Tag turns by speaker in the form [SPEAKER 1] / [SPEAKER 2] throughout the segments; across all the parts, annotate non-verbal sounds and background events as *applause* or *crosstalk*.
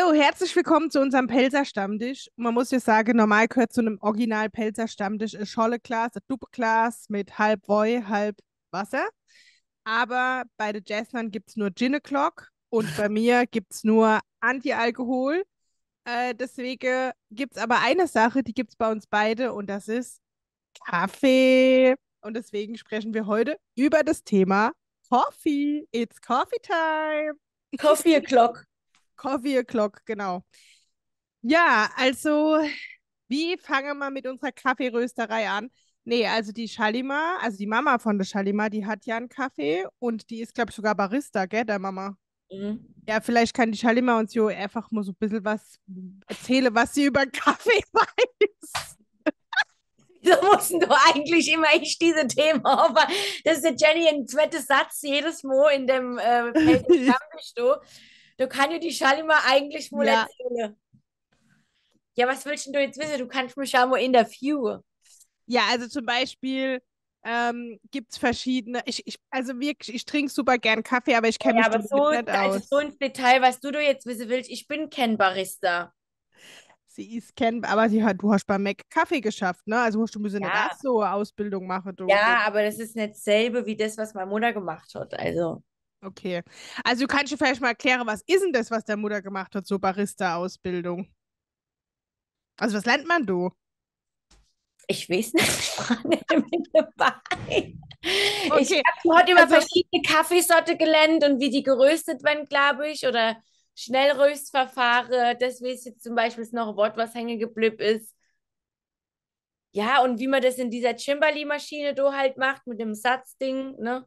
[SPEAKER 1] So, herzlich willkommen zu unserem Pelzer Stammtisch. Man muss ja sagen, normal gehört zu einem Original Pelzer Stammtisch ein Scholle-Glas, ein Duppe-Glas mit halb Woi, halb Wasser. Aber bei der Jasmine gibt es nur Gin O'Clock und bei *laughs* mir gibt es nur Anti-Alkohol. Äh, deswegen gibt es aber eine Sache, die gibt es bei uns beide und das ist Kaffee. Und deswegen sprechen wir heute über das Thema Coffee. It's Coffee Time. Coffee O'Clock. Coffee O'Clock, genau. Ja, also wie fangen wir mit unserer Kaffeerösterei an? Nee, also die Schalima, also die Mama von der Schalima, die hat ja einen Kaffee und die ist, glaube ich, sogar Barista, gell, der Mama? Mhm. Ja, vielleicht kann die Schalima uns jo einfach mal so ein bisschen was erzählen, was sie über Kaffee *laughs* weiß. Wieso mussten
[SPEAKER 2] du eigentlich immer ich diese Themen aufmachen? Das ist der Jenny ein zweiter Satz jedes Mal in dem äh, du. *laughs* Da kann ja die Schalimar eigentlich wohl ja. erzählen.
[SPEAKER 1] Ja, was willst du jetzt wissen? Du kannst mich ja mal interviewen. Ja, also zum Beispiel ähm, gibt es verschiedene. Ich, ich, also wirklich, ich trinke super gern Kaffee, aber ich kenne ja, mich aber so, nicht also so ein Detail, was du da jetzt wissen willst, ich bin kein Barista. Sie ist kein, aber sie hat, du hast bei Mac Kaffee geschafft, ne? Also musst du müssen ja.
[SPEAKER 2] so Ausbildung machen. Du. Ja, aber das ist nicht dasselbe wie das, was meine Mutter gemacht hat. Also.
[SPEAKER 1] Okay. Also du kannst du vielleicht mal erklären, was ist denn das, was der Mutter gemacht hat, so Barista-Ausbildung? Also was lernt man du? Ich weiß nicht, *laughs* ich war nicht
[SPEAKER 2] dabei. Okay. Ich habe heute über also, verschiedene Kaffeesorte gelernt und wie die geröstet werden, glaube ich, oder Schnellröstverfahren. Das ist jetzt zum Beispiel ist noch ein Wort, was hängen geblieben ist. Ja, und wie man das in dieser Chimbali-Maschine do halt macht mit dem Satzding, ne?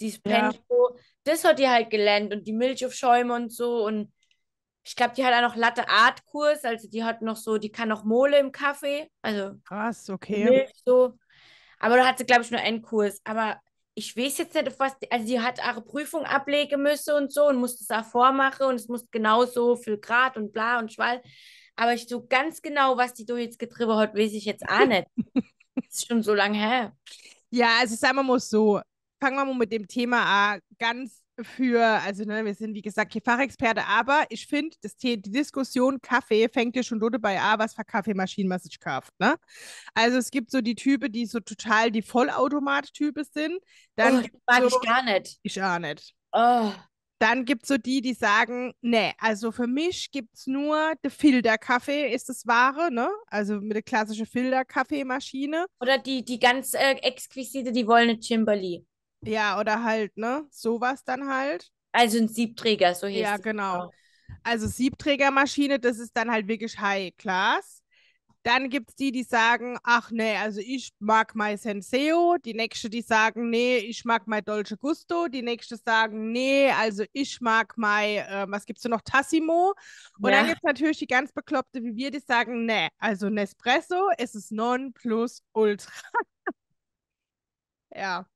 [SPEAKER 2] die Pencho, ja. das hat die halt gelernt und die Milch auf Milchaufschäume und so. Und ich glaube, die hat auch noch Latte Art Kurs, also die hat noch so, die kann noch Mole im Kaffee. Also krass, okay. Milch so. Aber da hat sie, glaube ich, nur einen Kurs. Aber ich weiß jetzt nicht, was, die, also die hat ihre Prüfung ablegen müssen und so und musste es auch vormachen und es muss genauso viel Grad und bla und schwall. Aber ich so ganz genau, was die da jetzt getrieben hat, weiß ich jetzt auch nicht. *laughs* das ist schon so lange her.
[SPEAKER 1] Ja, also sagen wir mal so, fangen wir mal mit dem Thema an. Ganz für, also ne, wir sind wie gesagt hier Fachexperte, aber ich finde, die Diskussion Kaffee fängt ja schon dort bei an, was für Kaffeemaschinen man sich kauft. Ne? Also es gibt so die Typen, die so total die vollautomat type sind. Dann oh, mag so, ich gar nicht. Ich auch nicht. Oh. Dann gibt es so die, die sagen, nee, also für mich gibt es nur der Filterkaffee, ist das Wahre, ne? Also mit der klassischen Filterkaffeemaschine. Oder die, die ganz äh, exquisite, die wollen eine Chimberly. Ja, oder halt, ne? Sowas dann halt. Also ein Siebträger, so hieß es. Ja, genau. Das. Genau. Also Siebträgermaschine, das ist dann halt wirklich High Class. Dann gibt es die, die sagen, ach nee, also ich mag mein Senseo. Die nächste, die sagen, nee, ich mag mein Dolce Gusto. Die nächste sagen, nee, also ich mag mein, äh, was gibt's denn noch, Tassimo. Und ja. dann gibt es natürlich die ganz Bekloppte wie wir, die sagen, nee, also Nespresso ist es non plus ultra. *laughs* ja.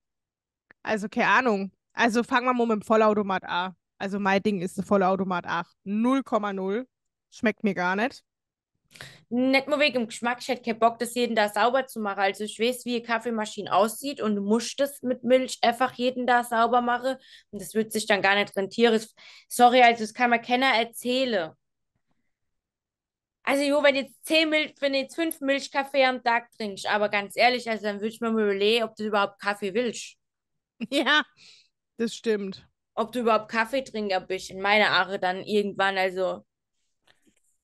[SPEAKER 1] Also keine Ahnung. Also fangen wir mal mit dem Vollautomat an. Also mein Ding ist der Vollautomat 8. 0,0. Schmeckt mir gar nicht.
[SPEAKER 2] Nicht nur wegen dem Geschmack, ich hätte keinen Bock, das jeden da sauber zu machen. Also ich weiß, wie eine Kaffeemaschine aussieht und du musst das mit Milch einfach jeden da sauber machen. Und das wird sich dann gar nicht rentieren. Sorry, also das kann man keiner erzählen. Also jo, wenn jetzt zehn Milch, wenn jetzt fünf Milchkaffee am Tag trinkst, aber ganz ehrlich, also dann würde ich mir mal überlegen, ob du überhaupt Kaffee willst. *laughs* Ja, das stimmt. Ob du überhaupt Kaffeetrinker bist, in meiner Aare dann irgendwann, also.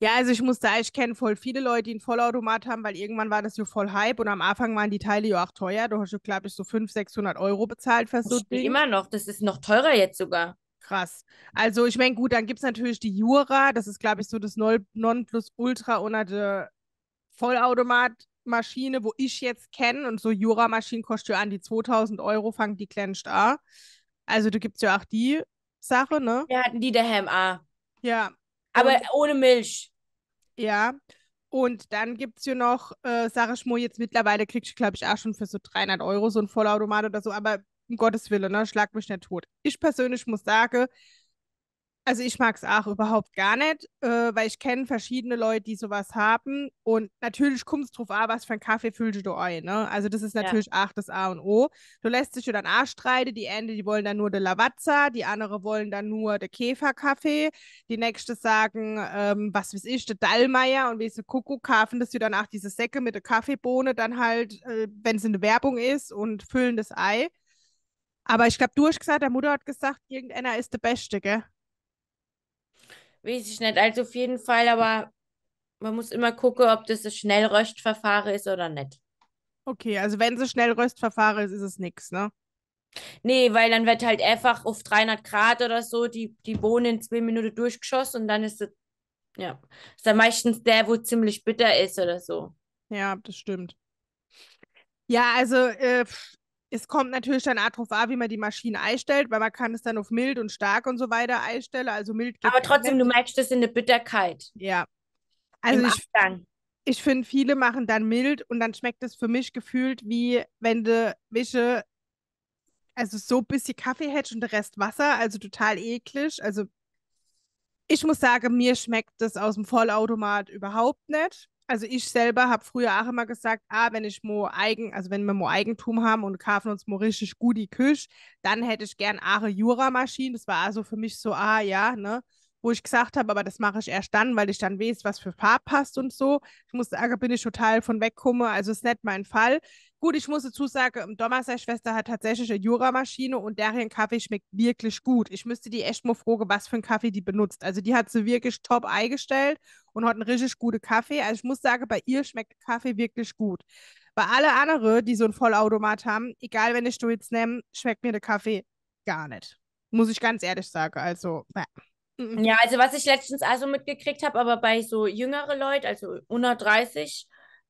[SPEAKER 1] Ja, also ich muss sagen, ich kenne voll viele Leute, die einen Vollautomat haben, weil irgendwann war das ja voll Hype und am Anfang waren die Teile ja auch teuer. Du hast ja, glaube ich, so 500, 600 Euro bezahlt für so Ding. Immer noch, das ist noch teurer jetzt sogar. Krass. Also ich meine, gut, dann gibt es natürlich die Jura, das ist, glaube ich, so das Nonplusultra ohne Vollautomat Maschine, wo ich jetzt kenne, und so Jura-Maschinen kostet ja an die 2000 Euro, fangen die glänzt A. Also da gibt es ja auch die Sache, ne? Wir hatten die daheim A. Ja. Aber und, ohne Milch. Ja. Und dann gibt es ja noch, äh, sag ich mal, jetzt mittlerweile kriegst du, glaube ich, auch schon für so 300 Euro so ein Vollautomat oder so, aber um Gottes Willen, ne? Schlag mich nicht tot. Ich persönlich muss sagen, also ich mag es auch überhaupt gar nicht, äh, weil ich kenne verschiedene Leute, die sowas haben. Und natürlich kommst du drauf an, was für einen Kaffee füllst du ein. Ne? Also das ist natürlich ja. auch das A und O. Du lässt dich dann auch streiten. Die einen, die wollen dann nur de Lavazza, die andere wollen dann nur de Käferkaffee. Die Nächste sagen, ähm, was weiß ich, de Dallmeier und wie sie Kuckuck kaufen, dass sie dann auch diese Säcke mit der Kaffeebohne dann halt, äh, wenn es eine Werbung ist und füllen das Ei. Aber ich glaube, du hast gesagt, der Mutter hat gesagt, irgendeiner ist der Beste, gell? weiß ich nicht.
[SPEAKER 2] Also auf jeden Fall, aber man muss immer gucken, ob das ein Schnellröstverfahren ist oder nicht.
[SPEAKER 1] Okay, also wenn es ein Schnellröstverfahren ist, ist es nichts, ne?
[SPEAKER 2] Nee, weil dann wird halt einfach auf 300 Grad oder so die, die Bohnen in zwei Minuten durchgeschossen und dann ist es, ja, ist dann meistens der, wo ziemlich bitter ist oder so.
[SPEAKER 1] Ja, das stimmt. Ja, also äh, es kommt natürlich dann darauf an, wie man die Maschine einstellt, weil man kann es dann auf mild und stark und so weiter einstellen. Also mild. Aber trotzdem, du merkst das in der Bitterkeit. Ja. Also ich, ich finde, viele machen dann mild und dann schmeckt es für mich gefühlt wie wenn du Wische, also so ein bisschen Kaffee hättest und der Rest Wasser, also total eklig. Also ich muss sagen, mir schmeckt das aus dem Vollautomat überhaupt nicht also ich selber habe früher auch immer gesagt, ah, wenn ich mo eigen, also wenn wir mo Eigentum haben und kaufen uns mo richtig gut die Küche, dann hätte ich gern aare Jura-Maschinen. Das war also für mich so, ah ja, ne? wo ich gesagt habe, aber das mache ich erst dann, weil ich dann weiß, was für Farb passt und so. Ich muss sagen, bin ich total von wegkomme, also ist nicht mein Fall. Gut, ich muss dazu sagen, Thomas, seine Schwester, hat tatsächlich eine Juramaschine und deren Kaffee schmeckt wirklich gut. Ich müsste die echt mal fragen, was für einen Kaffee die benutzt. Also die hat sie wirklich top eingestellt und hat einen richtig guten Kaffee. Also ich muss sagen, bei ihr schmeckt Kaffee wirklich gut. Bei alle anderen, die so einen Vollautomat haben, egal wenn ich du jetzt nehme, schmeckt mir der Kaffee gar nicht. Muss ich ganz ehrlich sagen. Also, naja.
[SPEAKER 2] Mhm. Ja, also was ich letztens also mitgekriegt habe, aber bei so jüngere Leute, also unter 30,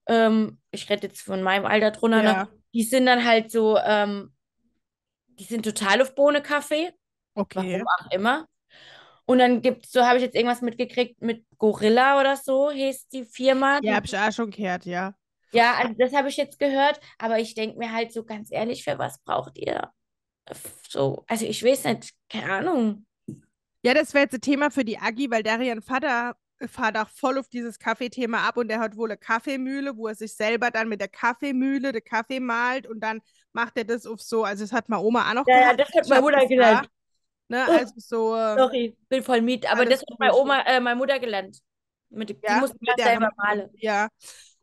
[SPEAKER 2] ähm, ich rede jetzt von meinem Alter drunter, ja. die sind dann halt so, ähm, die sind total auf Bohnenkaffee. Okay. Warum auch immer. Und dann gibt so habe ich jetzt irgendwas mitgekriegt mit Gorilla oder so, hieß die Firma. Ja, habe ich
[SPEAKER 1] auch schon gehört, ja.
[SPEAKER 2] Ja, also das habe ich jetzt gehört, aber ich denke mir halt so ganz ehrlich, für was braucht ihr so, also ich weiß nicht,
[SPEAKER 1] keine Ahnung. Ja, das wäre jetzt ein Thema für die Agi, weil Darian Vater fahrt auch voll auf dieses Kaffeethema ab und er hat wohl eine Kaffeemühle, wo er sich selber dann mit der Kaffeemühle den Kaffee malt und dann macht er das auf so, also das hat meine Oma auch noch ja, gemacht. Ja, ne, also ähm, das hat meine Mutter gelernt. Ne, also so, Sorry, bin voll miet, aber das, hat meine Oma,
[SPEAKER 2] äh, meine Mutter gelernt.
[SPEAKER 1] Mit, ja, die mussten das selber malen. Ja,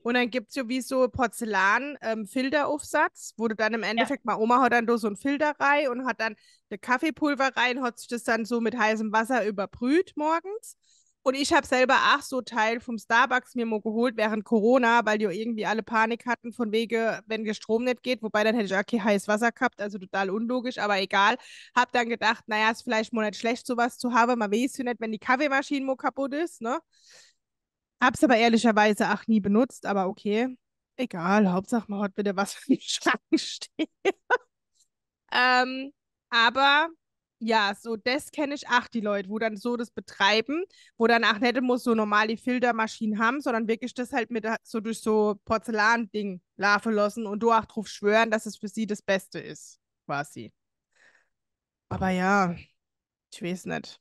[SPEAKER 1] und dann gibt es ja wie so Porzellan-Filteraufsatz, ähm, wo du dann im Endeffekt, ja. meine Oma hat dann so einen Filter rein und hat dann der Kaffeepulver rein, hat sich das dann so mit heißem Wasser überbrüht morgens. Und ich habe selber auch so Teil vom Starbucks mir mal geholt während Corona, weil die irgendwie alle Panik hatten von wegen, wenn der Strom nicht geht. Wobei dann hätte ich auch okay, heißes Wasser gehabt, also total unlogisch, aber egal. Habe dann gedacht, naja, ist vielleicht mal nicht schlecht, sowas zu haben. Man weiß ja nicht, wenn die Kaffeemaschine mal kaputt ist, ne? Hab's aber ehrlicherweise auch nie benutzt, aber okay. Egal, Hauptsache man hat wieder was für *laughs* im Schrank stehen. *laughs* ähm, aber ja, so das kenne ich auch die Leute, wo dann so das betreiben, wo dann auch nicht muss so normale Filtermaschinen haben, sondern wirklich das halt mit so durch so Porzellan-Ding laufen lassen und du auch drauf schwören, dass es für sie das Beste ist, quasi. Aber ja, ich weiß nicht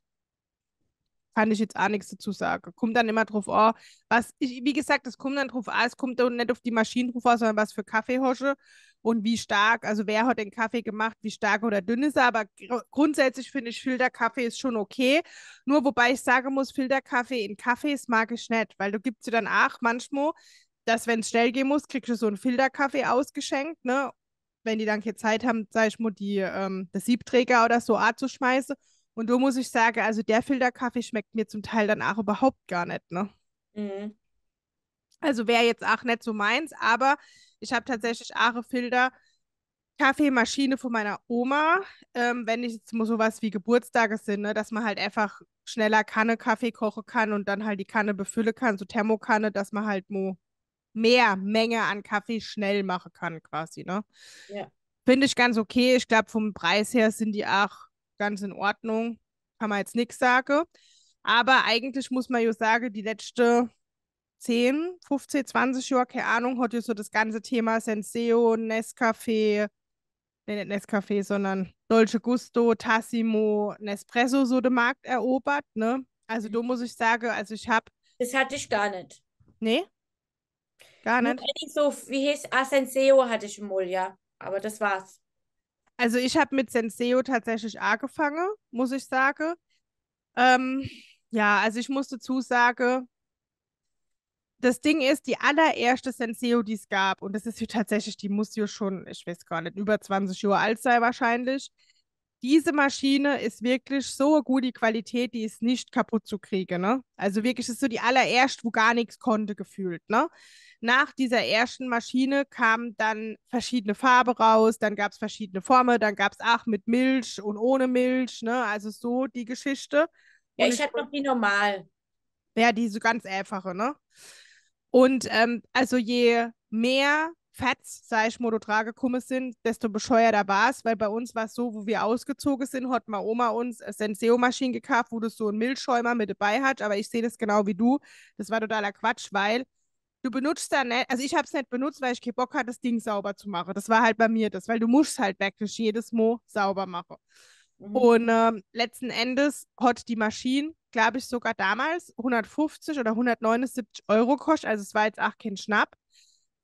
[SPEAKER 1] kann ich jetzt auch nichts dazu sagen. Kommt dann immer drauf an, was ich, wie gesagt, es kommt dann drauf an, es kommt dann nicht auf die Maschinen drauf an, sondern was für Kaffeehosche und wie stark, also wer hat den Kaffee gemacht, wie stark oder dünn ist er, aber gr grundsätzlich finde ich Filterkaffee ist schon okay. Nur wobei ich sagen muss, Filterkaffee in Kaffees mag ich nicht, weil du gibst dir dann auch manchmal, dass wenn es schnell gehen muss, kriegst du so einen Filterkaffee ausgeschenkt, ne? Wenn die dann keine Zeit haben, sag ich mal, die, ähm, das Siebträger oder so anzuschmeißen. Und da muss ich sagen, also der Filterkaffee schmeckt mir zum Teil dann auch überhaupt gar nicht, ne? Mhm. Also wäre jetzt auch nicht so meins, aber ich habe tatsächlich Aare Filter Kaffeemaschine von meiner Oma, ähm, wenn ich jetzt sowas wie Geburtstage sind, ne, dass man halt einfach schneller Kanne Kaffee kochen kann und dann halt die Kanne befüllen kann, so Thermokanne, dass man halt mo mehr Menge an Kaffee schnell machen kann quasi, ne? Ja. Finde ich ganz okay. Ich glaube, vom Preis her sind die auch ganz in Ordnung. Kann man jetzt nichts sagen. Aber eigentlich muss man ja sagen, die letzte 10, 15, 20 Jahre, keine Ahnung, hat ja so das ganze Thema Senseo, Nescafé, nee, nicht Nescafé, sondern Dolce Gusto, Tassimo, Nespresso so den Markt erobert, ne? Also da muss ich sagen, also ich habe... Das hatte ich gar nicht. Nee? Gar nicht?
[SPEAKER 2] Nur, so, wie hieß, Asenseo hatte ich im Mul, ja. Aber das war's.
[SPEAKER 1] Also ich habe mit Senseo tatsächlich angefangen, muss ich sagen. Ähm, ja, also ich muss dazu sagen, das Ding ist, die allererste Senseo, die es gab, und das ist tatsächlich, die muss ja schon, ich weiß gar nicht, über 20 Jahre alt sein wahrscheinlich. Diese Maschine ist wirklich so eine gute Qualität, die ist nicht kaputt zu kriegen, ne? Also wirklich ist so die allererste, wo gar nichts konnte, gefühlt, ne? Nach dieser ersten Maschine kamen dann verschiedene Farbe raus, dann gab es verschiedene Formen, dann gab es auch mit Milch und ohne Milch, ne? Also so die Geschichte. Ja, ich, ich hatte noch die normal. Ja, diese ganz einfache, ne? Und ähm, also je mehr Fats, sei ich Modotragekumme sind, desto bescheuerter war es, weil bei uns war es so, wo wir ausgezogen sind, hat meine Oma uns eine Senseo-Maschine gekauft, wo du so einen Milchschäumer mit dabei hast, aber ich sehe das genau wie du. Das war totaler Quatsch, weil du benutzt da nicht, also ich habe es nicht benutzt, weil ich keinen Bock hatte, das Ding sauber zu machen. Das war halt bei mir das, weil du musst halt wirklich jedes Mo sauber machen. Mhm. Und ähm, letzten Endes hat die Maschine, glaube ich, sogar damals 150 oder 179 Euro gekostet. also es war jetzt auch kein Schnapp.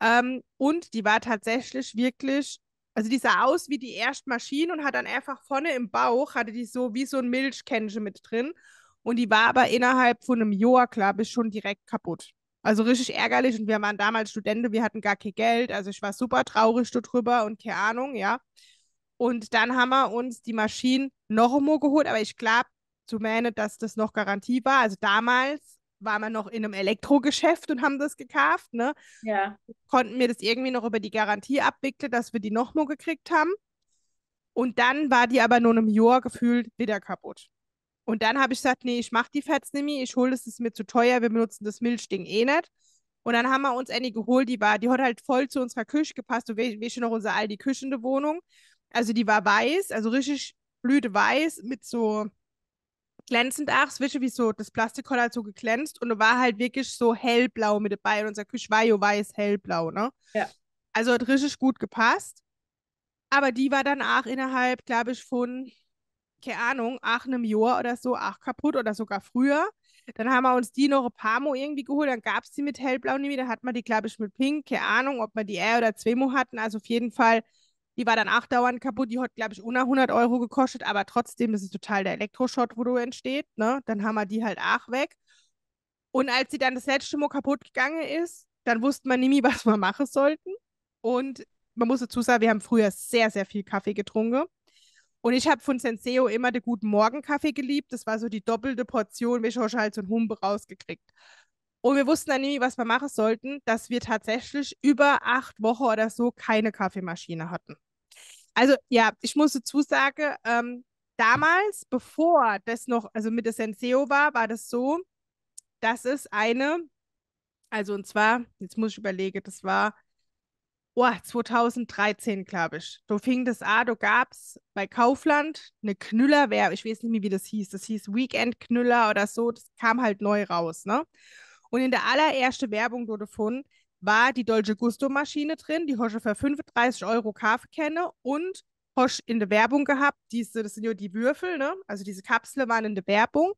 [SPEAKER 1] Ähm, und die war tatsächlich wirklich, also die sah aus wie die erste Maschine und hat dann einfach vorne im Bauch, hatte die so wie so ein Milchkännchen mit drin. Und die war aber innerhalb von einem Jahr, glaube ich, schon direkt kaputt. Also richtig ärgerlich. Und wir waren damals Studenten, wir hatten gar kein Geld. Also ich war super traurig darüber und keine Ahnung, ja. Und dann haben wir uns die Maschine noch einmal geholt, aber ich glaube zu meine, dass das noch Garantie war. Also damals waren wir noch in einem Elektrogeschäft und haben das gekauft, ne? Ja. Konnten wir das irgendwie noch über die Garantie abwickeln, dass wir die noch mal gekriegt haben. Und dann war die aber nur einem Jahr gefühlt wieder kaputt. Und dann habe ich gesagt, nee, ich mache die Fats nicht mehr, ich hole das, ist mir zu teuer, wir benutzen das Milchding eh nicht. Und dann haben wir uns eine geholt, die war, die hat halt voll zu unserer Küche gepasst. Du weißt schon noch unsere alte Küche in der Wohnung. Also die war weiß, also richtig Blüte weiß mit so glänzend auch, zwischen wie so das Plastik hat halt so geglänzt und war halt wirklich so hellblau mit dabei. Und unser Küche war ja weiß, hellblau, ne? Ja. Also hat richtig gut gepasst. Aber die war dann auch innerhalb, glaube ich, von keine Ahnung, ach, einem Jahr oder so, ach, kaputt oder sogar früher. Dann haben wir uns die noch ein paar Mal irgendwie geholt. Dann gab es die mit hellblau nie mehr. Dann hat man die, glaube ich, mit pink. Keine Ahnung, ob wir die R oder zwei Mal hatten. Also auf jeden Fall, die war dann auch dauernd kaputt. Die hat, glaube ich, unter 100 Euro gekostet. Aber trotzdem, das ist total der Elektroschott, wo du entsteht. Ne? Dann haben wir die halt auch weg. Und als sie dann das letzte Mal kaputt gegangen ist, dann wusste man nie *laughs* was wir machen sollten. Und man muss dazu sagen, wir haben früher sehr, sehr viel Kaffee getrunken. Und ich habe von Senseo immer den Guten Morgen Kaffee geliebt. Das war so die doppelte Portion, wie ich auch schon halt so ein Humpe rausgekriegt. Und wir wussten dann nie, was wir machen sollten, dass wir tatsächlich über acht Wochen oder so keine Kaffeemaschine hatten. Also ja, ich muss dazu sagen, ähm, damals, bevor das noch, also mit der Senseo war, war das so, dass es eine, also und zwar, jetzt muss ich überlegen, das war oh, 2013, glaube ich. Da fing das an, da gab es bei Kaufland eine Knüller, ich weiß nicht mehr, wie das hieß. Das hieß Weekend Knüller oder so. Das kam halt neu raus, ne? Und in der allerersten Werbung davon war die Dolce Gusto Maschine drin, die Hosche für 35 Euro Kaffee kenne und Hosch in der Werbung gehabt. Diese, das sind ja die Würfel, ne? Also diese Kapsel waren in der Werbung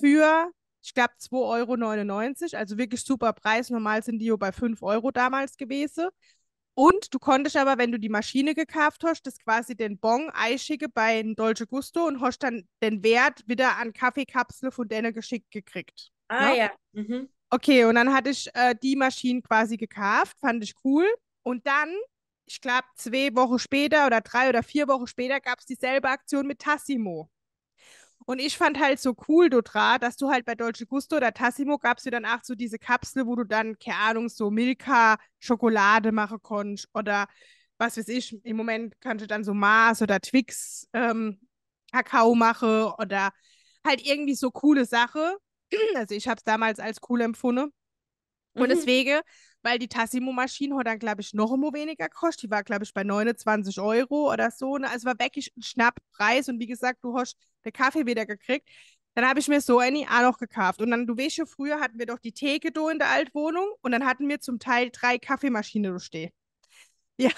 [SPEAKER 1] für ich glaube 2,99 Euro, also wirklich super Preis. Normal sind die bei 5 Euro damals gewesen. Und du konntest aber, wenn du die Maschine gekauft hast, das quasi den Bon einschicken bei Dolce Gusto und hast dann den Wert wieder an Kaffeekapseln von denen geschickt gekriegt. Ah ja. ja. Mhm. Okay, und dann hatte ich äh, die Maschine quasi gekauft, fand ich cool. Und dann, ich glaube, zwei Wochen später oder drei oder vier Wochen später gab es dieselbe Aktion mit Tassimo. Und ich fand halt so cool Dotra, dass du halt bei Dolce Gusto oder Tassimo gabst dir dann auch so diese Kapsel, wo du dann, keine Ahnung, so Milka-Schokolade machen konntest oder was weiß ich, im Moment kannst du dann so Mars oder Twix ähm, Kakao machen oder halt irgendwie so coole Sache. *clears throat* Also ich habe es damals als cool empfunden. Und mhm. deswegen weil die Tassimo-Maschine hat dann, glaube ich, noch immer weniger gekostet. Die war, glaube ich, bei 29 Euro oder so. Ne? Also war wirklich ein Schnapppreis. Und wie gesagt, du hast den Kaffee wieder gekriegt. Dann habe ich mir so eine auch noch gekauft. Und dann, du weißt schon, früher hatten wir doch die Theke do in der Altwohnung und dann hatten wir zum Teil drei Kaffeemaschinen stehen. *laughs* Ja,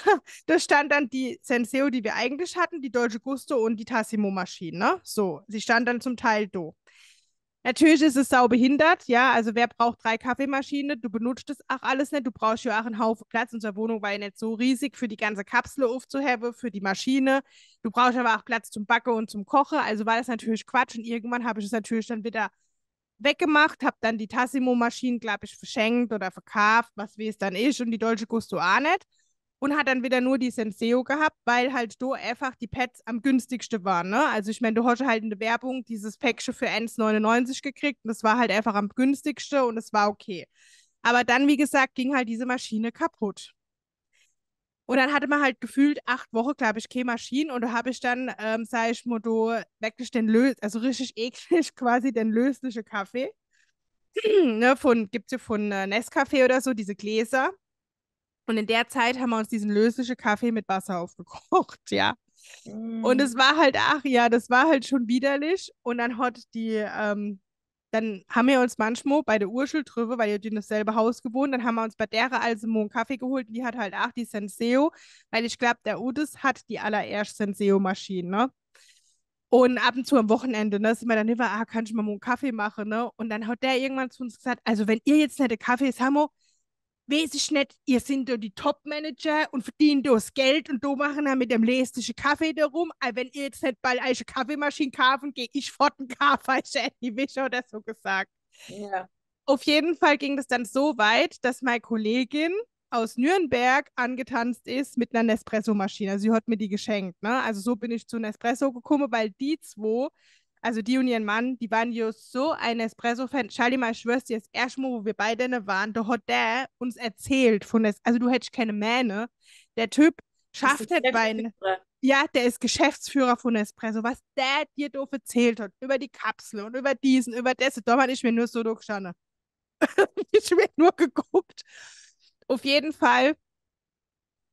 [SPEAKER 1] da stand dann die Senseo, die wir eigentlich hatten, die Deutsche Gusto und die Tassimo-Maschine. Ne? So, sie stand dann zum Teil do. Natürlich ist es saubehindert, ja. Also wer braucht drei Kaffeemaschinen? Du benutzt das auch alles nicht. Du brauchst ja auch einen Haufen Platz. Unsere Wohnung war ja nicht so riesig, für die ganze Kapsel aufzuheben, für die Maschine. Du brauchst aber auch Platz zum Backen und zum Kochen. Also war das natürlich Quatsch. Und irgendwann habe ich es natürlich dann wieder weggemacht, habe dann die Tassimo-Maschinen, glaube ich, verschenkt oder verkauft, was wie es dann ist. Und die Deutsche Gusto auch nicht und hat dann wieder nur die Senseo gehabt, weil halt da einfach die Pads am günstigsten waren. Ne? Also ich meine, du hast halt in der Werbung dieses Päckchen für 1,99 gekriegt und das war halt einfach am günstigsten und es war okay. Aber dann, wie gesagt, ging halt diese Maschine kaputt. Und dann hatte man halt gefühlt acht Wochen, glaube ich, keine Maschine. Und da habe ich dann, ähm, sage ich mal, wirklich den Lös, also richtig *laughs* eklig quasi den löslichen Kaffee. *clears throat* ne, von, gibt es ja von äh, Nescafé oder so, diese Gläser. Und in der Zeit haben wir uns diesen lösliche Kaffee mit Wasser aufgekocht, *laughs* ja. Und mm. es war halt, ach ja, das war halt schon widerlich. Und dann hat die, ähm, dann haben wir uns manchmal bei der Urschel drüber, weil die in dasselbe Haus gewohnt, dann haben wir uns bei der also einen Kaffee geholt. Die hat halt auch die Senseo, weil ich glaube, der Udis hat die allererst Senseo-Maschine, ne? Und ab und zu am Wochenende, ne, sind wir dann immer, ah, kann ich mal einen Kaffee machen, ne? Und dann hat der irgendwann zu uns gesagt, also wenn ihr jetzt nicht den Kaffee Samo, weiß ich nicht, ihr sind da die Top-Manager und verdient das Geld und du machen dann mit dem lesischen Kaffee darum. Aber wenn ihr jetzt nicht bald eine Kaffeemaschine kaufen, gehe ich fort und kaufe die Wische oder so gesagt. Ja. Auf jeden Fall ging das dann so weit, dass meine Kollegin aus Nürnberg angetanzt ist mit einer Nespresso-Maschine. Also sie hat mir die geschenkt. Ne? Also so bin ich zu Nespresso gekommen, weil die zwei also die und ihren Mann, die waren ja so ein Espresso-Fan. Schau dir mal ich schwör's dir, das erste Mal, wo wir beide waren, da hat der uns erzählt von das, also du hättest keine Mähne. Der Typ schafft das bei ja, der ist Geschäftsführer von Espresso. Was der dir doof erzählt hat, über die Kapsel und über diesen, über das, da war ich mir nur so durchgestanden. *laughs* ich mir nur geguckt. Auf jeden Fall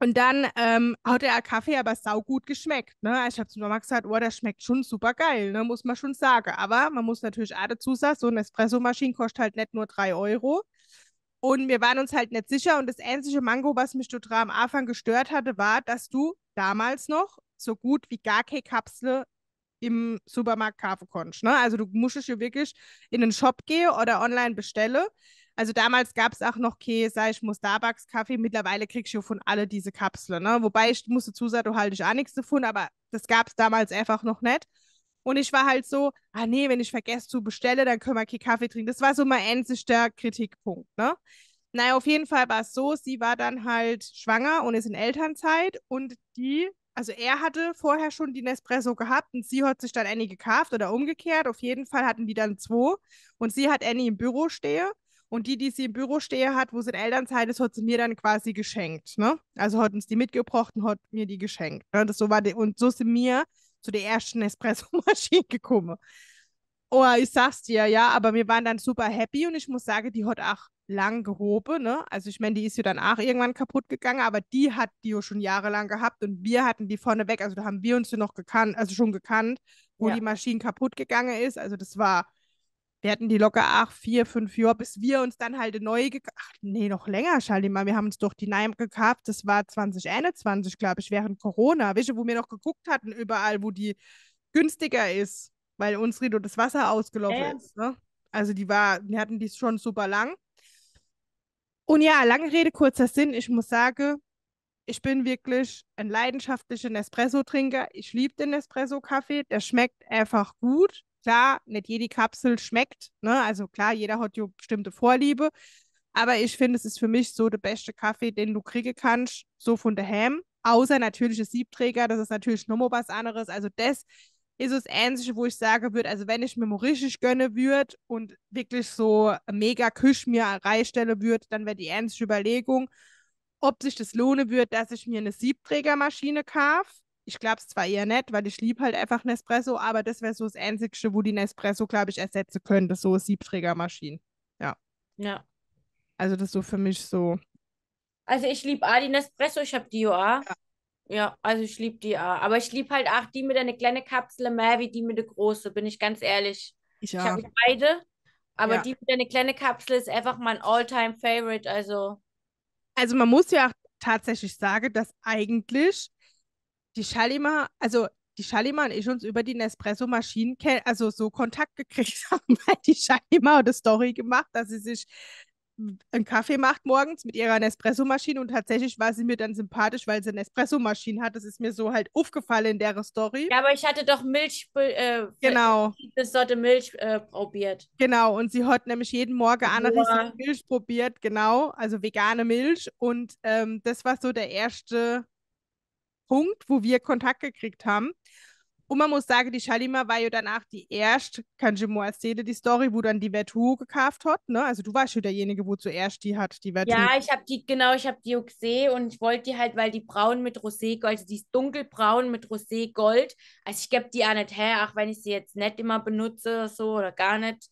[SPEAKER 1] und dann ähm, hat der Kaffee aber saugut geschmeckt. Ne? Also, ich habe zu Mama gesagt, oh, das schmeckt schon super geil, ne? muss man schon sagen. Aber man muss natürlich auch dazu sagen, so eine Espressomaschine kostet halt nicht nur drei Euro. Und wir waren uns halt nicht sicher. Und das einzige Mango, was mich total am Anfang gestört hatte, war, dass du damals noch so gut wie gar keine Kapsel im Supermarkt kaufen konntest. Ne? Also du musstest ja wirklich in den Shop gehen oder online bestellen. Also damals gab es auch noch Käse, ich muss Starbucks Kaffee. Mittlerweile kriegst du von alle diese Kapseln. Ne? Wobei ich muss dazu sagen, du haltest auch nichts davon, aber das gab es damals einfach noch nicht. Und ich war halt so, ah nee, wenn ich vergesse zu bestellen, dann können wir keinen Kaffee trinken. Das war so mein einzigster Kritikpunkt. Ne? Naja, auf jeden Fall war es so, sie war dann halt schwanger und ist in Elternzeit und die, also er hatte vorher schon die Nespresso gehabt und sie hat sich dann Annie gekauft oder umgekehrt. Auf jeden Fall hatten die dann zwei und sie hat Annie im Büro stehe und die, die sie im Büro stehe hat, wo sie in Elternzeit ist, hat sie mir dann quasi geschenkt. Ne? Also hat uns die mitgebracht und hat mir die geschenkt. Ne? Das so war die, und so ist sie mir zu der ersten *laughs* Espresso-Maschine gekommen. Oh, ich sag's dir, ja, aber wir waren dann super happy und ich muss sagen, die hat auch lang gehoben, ne? Also ich meine, die ist ja dann auch irgendwann kaputt gegangen, aber die hat die ja schon jahrelang gehabt und wir hatten die vorne weg, also da haben wir uns ja noch gekannt, also schon gekannt, wo ja. die Maschine kaputt gegangen ist. Also das war wir hatten die locker acht, vier, fünf Jahre, bis wir uns dann halt neu gekauft Ach nee, noch länger, Schaldi mal. Wir haben uns doch die Neim gekauft. Das war 2021, glaube ich, während Corona. Weißt du, wo wir noch geguckt hatten, überall, wo die günstiger ist, weil uns Rito das Wasser ausgelaufen äh. ist. Ne? Also die war, wir hatten die schon super lang. Und ja, lange Rede, kurzer Sinn. Ich muss sagen, ich bin wirklich ein leidenschaftlicher Nespresso-Trinker. Ich liebe den Nespresso-Kaffee. Der schmeckt einfach gut klar, nicht jede Kapsel schmeckt. Ne? Also klar, jeder hat ja bestimmte Vorliebe. Aber ich finde, es ist für mich so der beste Kaffee, den du kriegen kannst, so von der Ham. Außer natürlich ein Siebträger, das ist natürlich nochmal was anderes. Also das ist das Ähnliche, wo ich sagen würde, also wenn ich mir mal richtig gönne würde und wirklich so mega Küsch mir reinstelle würde, dann wäre die ähnliche Überlegung, ob sich das lohnen würde, dass ich mir eine Siebträgermaschine kaufe ich glaube es zwar eher nicht, weil ich liebe halt einfach Nespresso, aber das wäre so das Einzige, wo die Nespresso, glaube ich, ersetzen könnte, so Siebträgermaschinen. Ja. Ja. Also das ist so für mich so.
[SPEAKER 2] Also ich liebe A, die Nespresso, ich habe die UA. Ja. ja. also ich liebe die A. Aber ich liebe halt auch die mit einer kleinen Kapsel mehr wie die mit der großen, bin ich ganz ehrlich. Ich, ja. ich habe beide, aber ja. die mit einer kleinen Kapsel ist einfach mein Alltime favorite also.
[SPEAKER 1] Also man muss ja auch tatsächlich sagen, dass eigentlich die Shalimar, also die Shalimar und ich uns über die Nespresso-Maschinen also so Kontakt gekriegt *laughs* haben, weil die Shalimar eine Story gemacht, dass sie sich einen Kaffee macht morgens mit ihrer Nespresso-Maschine und tatsächlich war sie mir dann sympathisch, weil sie eine Nespresso-Maschine hat. Das ist mir so halt aufgefallen in der Story.
[SPEAKER 2] Ja, aber ich hatte doch Milch, äh, genau.
[SPEAKER 1] eine Sorte Milch äh, probiert. Genau, und sie hat nämlich jeden Morgen andere ja. Milch probiert, genau, also vegane Milch und ähm, das war so der erste Punkt, wo wir Kontakt gekriegt haben. Und man muss sagen, die Schalima war ja danach die erste, kann du mal erzählen, die Story, wo dann die Vertu gekauft hat, ne? Also du warst ja derjenige, wo zuerst die hat, die Vertu. Ja, ich
[SPEAKER 2] habe die, genau, ich habe die auch gesehen und ich wollte die halt, weil die braun mit Roségold, also die ist dunkelbraun mit Roségold. Also ich gebe die auch nicht her, auch wenn ich sie jetzt nicht immer benutze oder so oder gar nicht.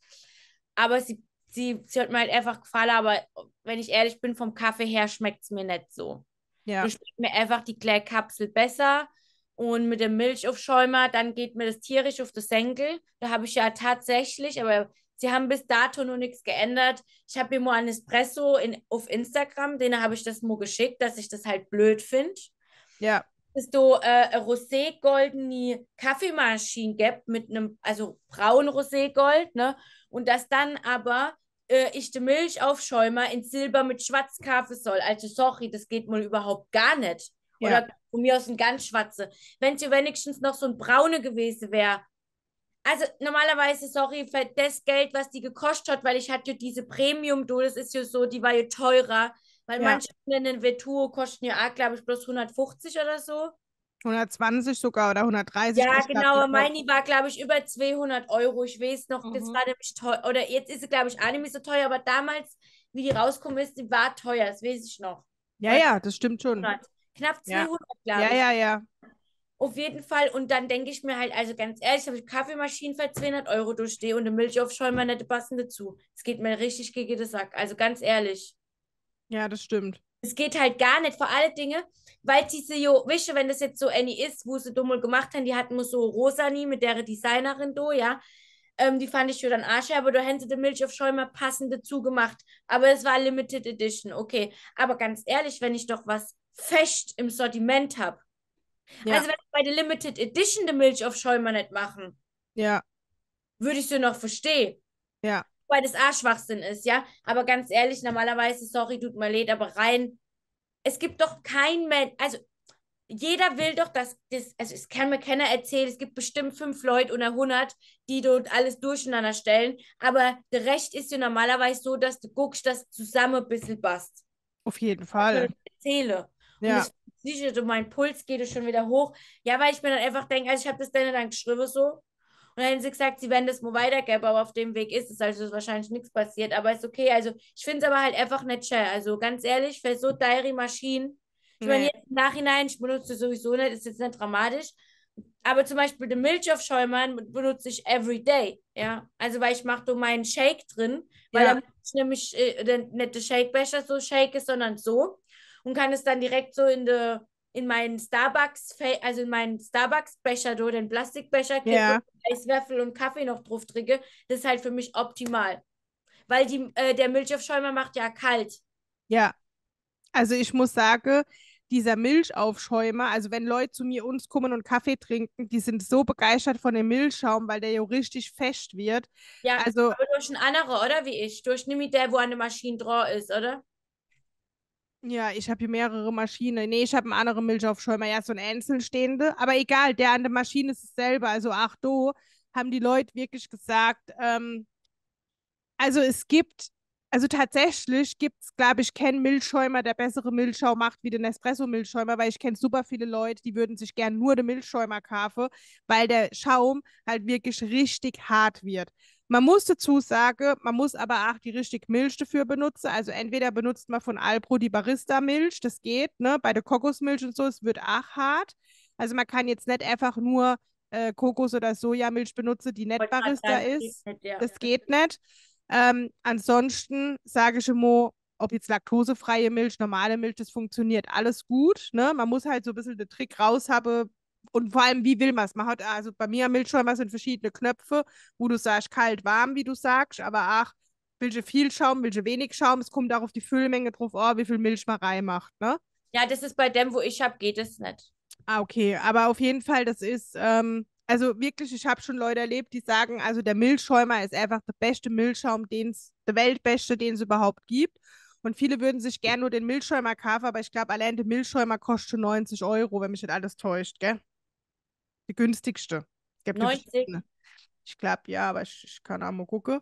[SPEAKER 2] Aber sie, sie, sie hat mir halt einfach gefallen, aber wenn ich ehrlich bin, vom Kaffee her schmeckt es mir nicht so. Ja. Dann schmeckt mir einfach die Klärkapsel besser. Und mit dem Milchaufschäumer, dann geht mir das tierisch auf das Senkel. Da habe ich ja tatsächlich, aber sie haben bis dato noch nichts geändert. Ich habe mir mal einen Espresso in, auf Instagram, denen habe ich das nur geschickt, dass ich das halt blöd finde. Ja. Dass du äh, Rosé-goldene Kaffeemaschine gibt mit einem, also braun Rosé-Gold, ne? Und das dann aber äh, ich die Milch aufschäume in Silber mit schwarz soll. Also sorry, das geht mal überhaupt gar nicht. Ja. Oder von mir aus ein ganz schwarze. Wenn sie wenigstens noch so ein braune gewesen wäre. Also normalerweise, sorry, für das Geld, was die gekostet hat, weil ich hatte diese Premium-Du, das ist ja so, die war ja teurer. Weil ja. manche nennen Veturo kosten ja auch, glaube ich, bloß 150 oder so.
[SPEAKER 1] 120 sogar oder 130. Ja, genau. Meine
[SPEAKER 2] war, glaube ich, über 200 Euro. Ich weiß noch, mhm. das war nämlich teuer. Oder jetzt ist sie, glaube ich, auch nicht mehr so teuer, aber damals, wie die rausgekommen ist, die war teuer. Das weiß ich noch.
[SPEAKER 1] Ja, also, ja, das stimmt schon.
[SPEAKER 2] Knapp 200, ja. glaube ich. Ja, ja, ja. Auf jeden Fall. Und dann denke ich mir halt, also ganz ehrlich, habe ich Kaffeemaschinen für 200 Euro durchstehe und eine Milch Milchaufschäumer nicht passende zu. Es geht mir richtig gegen den Sack. Also ganz ehrlich. Ja, das stimmt. Es geht halt gar nicht, vor alle Dinge, weil diese, jo, wische, wenn das jetzt so Annie ist, wo sie dummel gemacht haben, die hatten nur so Rosani mit der Designerin do, ja. Ähm, die fand ich für dann Arsch, aber du hättest die Milch auf Schäumer passend dazu gemacht. Aber es war Limited Edition, okay. Aber ganz ehrlich, wenn ich doch was fest im Sortiment habe. Ja. Also wenn ich bei der Limited Edition die Milch auf Schäumer nicht machen. Ja. Würde ich sie noch verstehen. Ja weil das A Schwachsinn ist, ja. Aber ganz ehrlich, normalerweise, sorry, tut mir leid, aber rein, es gibt doch kein Mensch, also jeder will doch, dass das, also es kann mir keiner erzählen, es gibt bestimmt fünf Leute unter 100, die dort alles durcheinander stellen, aber der Recht ist ja normalerweise so, dass du guckst, dass du zusammen ein bisschen passt.
[SPEAKER 1] Auf jeden Fall. Ich
[SPEAKER 2] Erzähle. Ja. Und ich, mein Puls geht schon wieder hoch. Ja, weil ich mir dann einfach denke, also ich habe das dann dann geschrieben so, und dann hat sie gesagt, sie werden das nur weitergeben, aber auf dem Weg ist es, also ist wahrscheinlich nichts passiert, aber ist okay. Also ich finde es aber halt einfach nicht schön. Also ganz ehrlich, für so Diary-Maschinen, ich nee. meine, jetzt im Nachhinein, ich benutze sowieso nicht, ist jetzt nicht dramatisch, aber zum Beispiel den Milch auf Schäumann benutze ich every day, ja. Also weil ich mache so meinen Shake drin, weil ja. dann ich nämlich äh, den, nicht den Shakebecher so shake ist, sondern so und kann es dann direkt so in der in meinen Starbucks, also in meinen Starbucks-Becher, den Plastikbecher, ja. Eiswürfel und Kaffee noch drauf trinke, das ist halt für mich optimal. Weil die, äh, der Milchaufschäumer macht ja kalt.
[SPEAKER 1] Ja. Also ich muss sagen, dieser Milchaufschäumer, also wenn Leute zu mir uns kommen und Kaffee trinken, die sind so begeistert von dem Milchschaum, weil der ja richtig fest wird. Ja, also,
[SPEAKER 2] aber durch einen anderen, oder? Wie ich. Durch nämlich der, wo eine Maschine drauf ist, oder?
[SPEAKER 1] Ja, ich habe hier mehrere Maschinen. Nee, ich habe einen anderen Milchaufschäumer, ja, so ein einzelstehende. Aber egal, der an der Maschine ist dasselbe. Also, ach du, haben die Leute wirklich gesagt, ähm, also es gibt, also tatsächlich gibt es, glaube ich, keinen Milchschäumer, der bessere Milchschau macht wie den Espresso-Milchschäumer, weil ich kenne super viele Leute, die würden sich gern nur den Milchschäumer kaufen, weil der Schaum halt wirklich richtig hart wird. Man muss dazu sagen, man muss aber auch die richtige Milch dafür benutzen. Also entweder benutzt man von Alpro die Barista-Milch, das geht, ne? Bei der Kokosmilch und so, es wird auch hart. Also man kann jetzt nicht einfach nur äh, Kokos- oder Sojamilch benutzen, die nicht Barista ist. Geht nicht, ja. Das geht nicht. Ähm, ansonsten sage ich immer, ob jetzt laktosefreie Milch, normale Milch, das funktioniert alles gut. Ne? Man muss halt so ein bisschen den Trick raushaben, und vor allem, wie will man es? Man hat also bei mir am Milchschäumer sind verschiedene Knöpfe, wo du sagst, kalt, warm, wie du sagst, aber ach, willst du viel Schaum, willst du wenig Schaum, es kommt auch auf die Füllmenge drauf, oh, wie viel Milch man reinmacht, ne?
[SPEAKER 2] Ja, das ist bei dem, wo ich habe, geht es nicht.
[SPEAKER 1] Ah, okay, aber auf jeden Fall, das ist, ähm, also wirklich, ich habe schon Leute erlebt, die sagen, also der Milchschäumer ist einfach der beste Milchschaum, den es, der weltbeste, den es überhaupt gibt. Und viele würden sich gern nur den Milchschäumer kaufen, aber ich glaube, allein der Milchschäumer kostet schon 90 Euro, wenn mich nicht alles täuscht, gell? Die günstigste. Es 90? Ich glaube, ja, aber ich, ich kann auch mal gucken.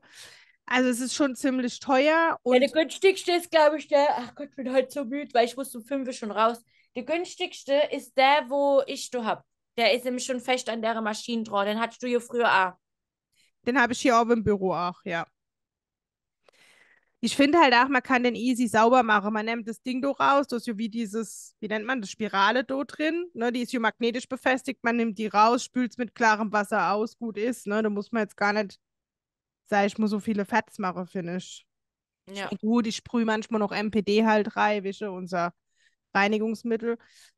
[SPEAKER 1] Also es ist schon ziemlich teuer. Und ja, der günstigste
[SPEAKER 2] ist, glaube ich, der, ach Gott, ich bin heute so müde, weil ich muss um 5 Uhr schon raus. Der günstigste ist der, wo ich du hab. Der ist nämlich schon fest an der Maschine dran. Den hattest du hier früher auch.
[SPEAKER 1] Den habe ich hier auch im Büro auch, ja ich finde halt auch, man kann den easy sauber machen. Man nimmt das Ding doch raus, das ist ja wie dieses, wie nennt man das, Spirale do drin, ne? die ist ja magnetisch befestigt, man nimmt die raus, spült es mit klarem Wasser aus, gut ist, ne? da muss man jetzt gar nicht, sag ich mal, so viele Fats machen, finde ich. Ja. Gut, ich sprühe manchmal noch MPD halt rein, wische unser Reinigungsmittel.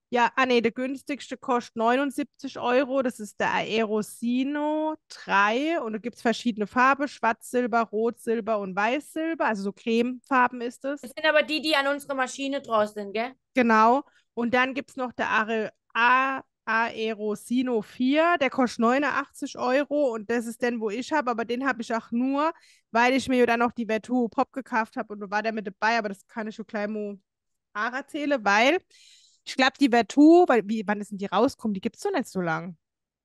[SPEAKER 1] Ja, ah nee, der günstigste kostet 79 Euro. Das ist der Aerosino 3. Und da gibt es verschiedene Farben: Schwarz, Silber, Rot, Silber und Weiß, Silber. Also so Cremefarben ist es. Das. das
[SPEAKER 2] sind aber die, die an unserer Maschine draußen sind, gell?
[SPEAKER 1] Genau. Und dann gibt es noch der Are A Aerosino 4. Der kostet 89 Euro. Und das ist den, wo ich habe. Aber den habe ich auch nur, weil ich mir ja dann noch die Vertu Pop gekauft habe. Und da war der mit dabei. Aber das kann ich schon gleich mal erzählen, weil ich glaube, die Vertu, weil wie, wann ist denn die rausgekommen? Die gibt es doch nicht so lang.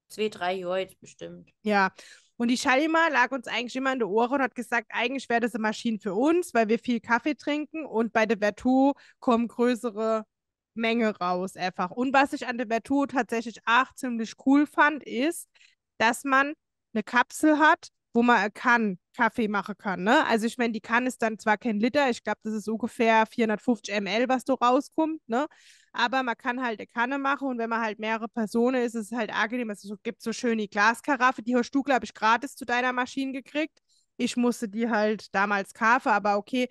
[SPEAKER 2] Zwei, drei Jahre jetzt bestimmt.
[SPEAKER 1] Ja. Und die Schalima lag uns eigentlich immer in der Ohren und hat gesagt, eigentlich wäre das eine Maschine für uns, weil wir viel Kaffee trinken und bei der Vertu kommen größere Menge raus einfach. Und was ich an der Vertu tatsächlich auch ziemlich cool fand, ist, dass man eine Kapsel hat, wo man kann, Kaffee machen kann. Ne? Also ich meine, die Kanne ist dann zwar kein Liter, ich glaube, das ist ungefähr 450 ml, was da rauskommt, ne? aber man kann halt eine Kanne machen und wenn man halt mehrere Personen ist, ist es halt angenehm. Es also gibt so schön die Glaskaraffe, die hast du, glaube ich, gratis zu deiner Maschine gekriegt. Ich musste die halt damals kaufen, aber okay,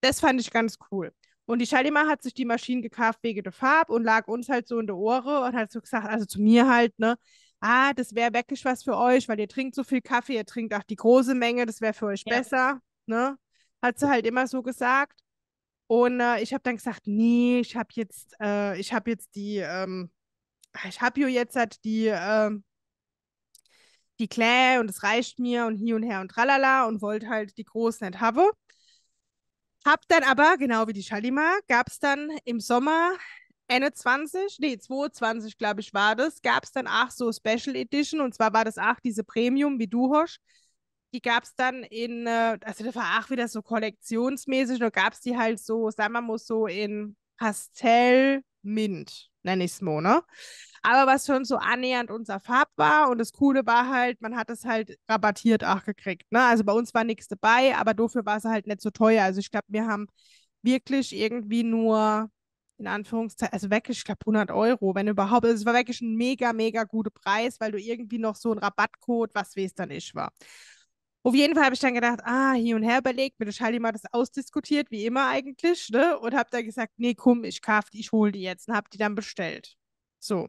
[SPEAKER 1] das fand ich ganz cool. Und die Schalima hat sich die Maschine gekauft wegen der Farbe und lag uns halt so in der Ohre und hat so gesagt, also zu mir halt, ne, ah, das wäre wirklich was für euch, weil ihr trinkt so viel Kaffee, ihr trinkt auch die große Menge, das wäre für euch ja. besser, ne? Hat sie halt immer so gesagt. Und äh, ich habe dann gesagt, nee, ich habe jetzt, äh, ich habe jetzt die, ähm, ah, ich habe hier jetzt halt die, äh, die Clay und es reicht mir und hier und her und tralala und wollte halt die Großen nicht haben. Hab dann aber, genau wie die Shalimar, gab es dann im Sommer Ende 20, nee, 22, glaube ich, war das, gab es dann auch so Special Edition und zwar war das auch diese Premium, wie du hast, die gab es dann in, äh, also das war auch wieder so kollektionsmäßig, nur gab es die halt so, sagen wir mal so in Pastell, Mint, nenne ich es mal, ne? Aber was schon so annähernd unser Farb war und das Coole war halt, man hat es halt rabattiert auch gekriegt, ne? Also bei uns war nichts dabei, aber dafür war es halt nicht so teuer. Also ich glaube, wir haben wirklich irgendwie nur in Anführungszeichen, also wirklich, ich glaube 100 Euro, wenn überhaupt. Also es war wirklich ein mega, mega guter Preis, weil du irgendwie noch so ein Rabattcode, was weiß dann ich war. Auf jeden Fall habe ich dann gedacht, ah, hier und her überlegt, mit der Charlie mal das ausdiskutiert, wie immer eigentlich, ne? Und habe dann gesagt, nee, komm, ich kauf die, ich hole die jetzt und habe die dann bestellt. So.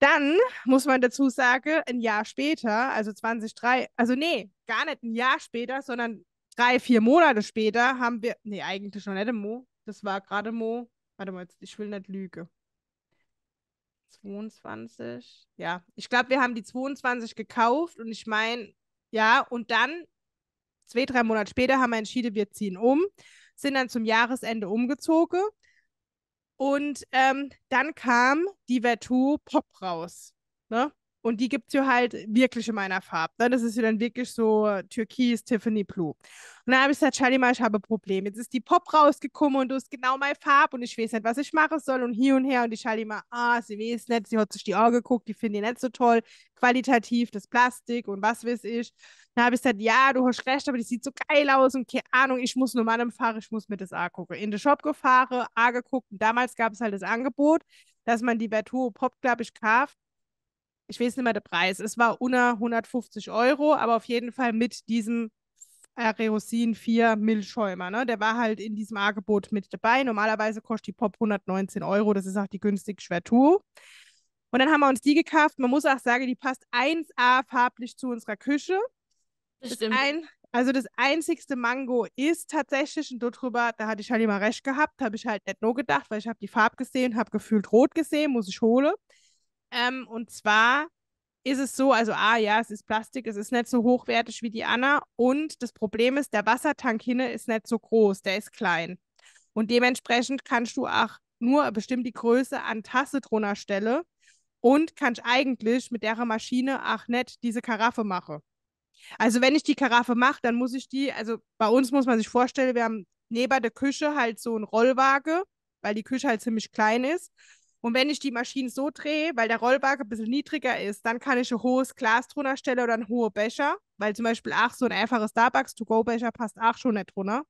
[SPEAKER 1] Dann muss man dazu sagen, ein Jahr später, also 2003, also nee, gar nicht ein Jahr später, sondern drei, vier Monate später haben wir, nee, eigentlich noch nicht Mo, das war gerade Mo, warte mal, ich will nicht lügen. 22. Ja, ich glaube, wir haben die 22 gekauft und ich meine, ja, und dann, zwei, drei Monate später, haben wir entschieden, wir ziehen um, sind dann zum Jahresende umgezogen. Und ähm, dann kam die Vertu Pop raus. Ne? Und die gibt es ja halt wirklich in meiner Farbe. Ne, das ist ja dann wirklich so Türkis, Tiffany Blue. Und dann habe ich gesagt, halt, Charlie, mal, ich habe ein Problem. Jetzt ist die Pop rausgekommen und du hast genau meine Farbe und ich weiß nicht, was ich machen soll und hier und her. Und die Charlie mal, ah, sie weiß nicht, sie hat sich die Augen geguckt, die finde ich nicht so toll. Qualitativ, das Plastik und was weiß ich. Dann habe ich gesagt, halt, ja, du hast recht, aber die sieht so geil aus und keine Ahnung, ich muss nur Mann fahren, ich muss mir das angucken. In den Shop gefahren, angeguckt und damals gab es halt das Angebot, dass man die Vertuo Pop, glaube ich, kauft ich weiß nicht mehr der Preis, es war unter 150 Euro, aber auf jeden Fall mit diesem Aerosin 4 Milchschäumer. Ne? Der war halt in diesem Angebot mit dabei. Normalerweise kostet die Pop 119 Euro, das ist auch die günstig Schwertur. Und dann haben wir uns die gekauft. Man muss auch sagen, die passt 1A farblich zu unserer Küche. Das stimmt. Ein, also das einzigste Mango ist tatsächlich, und darüber, da hatte ich halt immer recht gehabt, habe ich halt nicht nur gedacht, weil ich habe die Farbe gesehen, habe gefühlt rot gesehen, muss ich holen. Ähm, und zwar ist es so, also ah ja, es ist Plastik, es ist nicht so hochwertig wie die Anna und das Problem ist, der Wassertank hinne ist nicht so groß, der ist klein. Und dementsprechend kannst du auch nur bestimmt die Größe an Tasse drunter stellen und kannst eigentlich mit der Maschine auch nicht diese Karaffe machen. Also wenn ich die Karaffe mache, dann muss ich die, also bei uns muss man sich vorstellen, wir haben neben der Küche halt so ein Rollwaage, weil die Küche halt ziemlich klein ist. Und wenn ich die Maschine so drehe, weil der Rollbag ein bisschen niedriger ist, dann kann ich ein hohes Glas drunter stellen oder einen hohen Becher, weil zum Beispiel auch so ein einfacher Starbucks-to-go-Becher passt auch schon nicht drunter.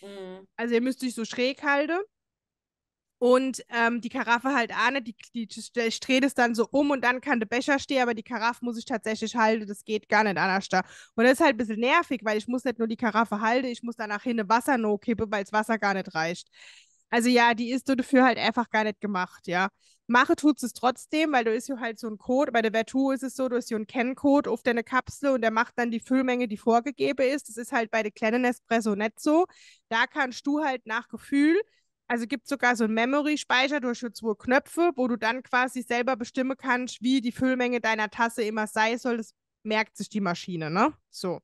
[SPEAKER 1] Mhm. Also ihr müsst euch so schräg halten. Und ähm, die Karaffe halt auch nicht, die, die, ich drehe das dann so um und dann kann der Becher stehen, aber die Karaffe muss ich tatsächlich halten, das geht gar nicht anders da. Und das ist halt ein bisschen nervig, weil ich muss nicht nur die Karaffe halten, ich muss dann nach hinten Wasser noch kippen, weil das Wasser gar nicht reicht. Also ja, die ist dafür halt einfach gar nicht gemacht, ja. Mache tut es trotzdem, weil du ist ja halt so ein Code. Bei der Vertu ist es so, du hast ja einen Kenncode auf deine Kapsel und der macht dann die Füllmenge, die vorgegeben ist. Das ist halt bei der kleinen Espresso nicht so. Da kannst du halt nach Gefühl, also gibt sogar so einen Memory-Speicher, durch hast zwei Knöpfe, wo du dann quasi selber bestimmen kannst, wie die Füllmenge deiner Tasse immer sein soll. Das merkt sich die Maschine, ne? So.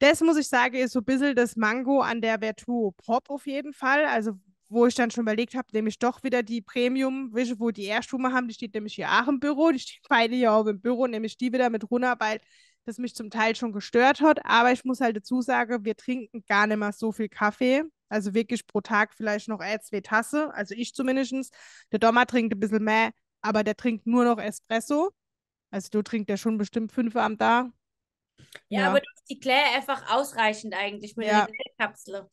[SPEAKER 1] Das muss ich sagen, ist so ein bisschen das Mango an der Vertuo Pop auf jeden Fall. Also, wo ich dann schon überlegt habe, nehme ich doch wieder die Premium, welche wo die Erststufe haben, die steht nämlich hier auch im Büro, die *laughs* steht beide hier auch im Büro, nehme ich die wieder mit Runarbeit, das mich zum Teil schon gestört hat. Aber ich muss halt dazu sagen, wir trinken gar nicht mehr so viel Kaffee. Also wirklich pro Tag vielleicht noch ein, zwei Tasse. Also ich zumindest. Der Dommer trinkt ein bisschen mehr, aber der trinkt nur noch Espresso. Also du trinkst ja schon bestimmt fünf am Tag. Ja, ja. aber das
[SPEAKER 2] ist die Claire einfach ausreichend eigentlich mit ja. der Kapsel.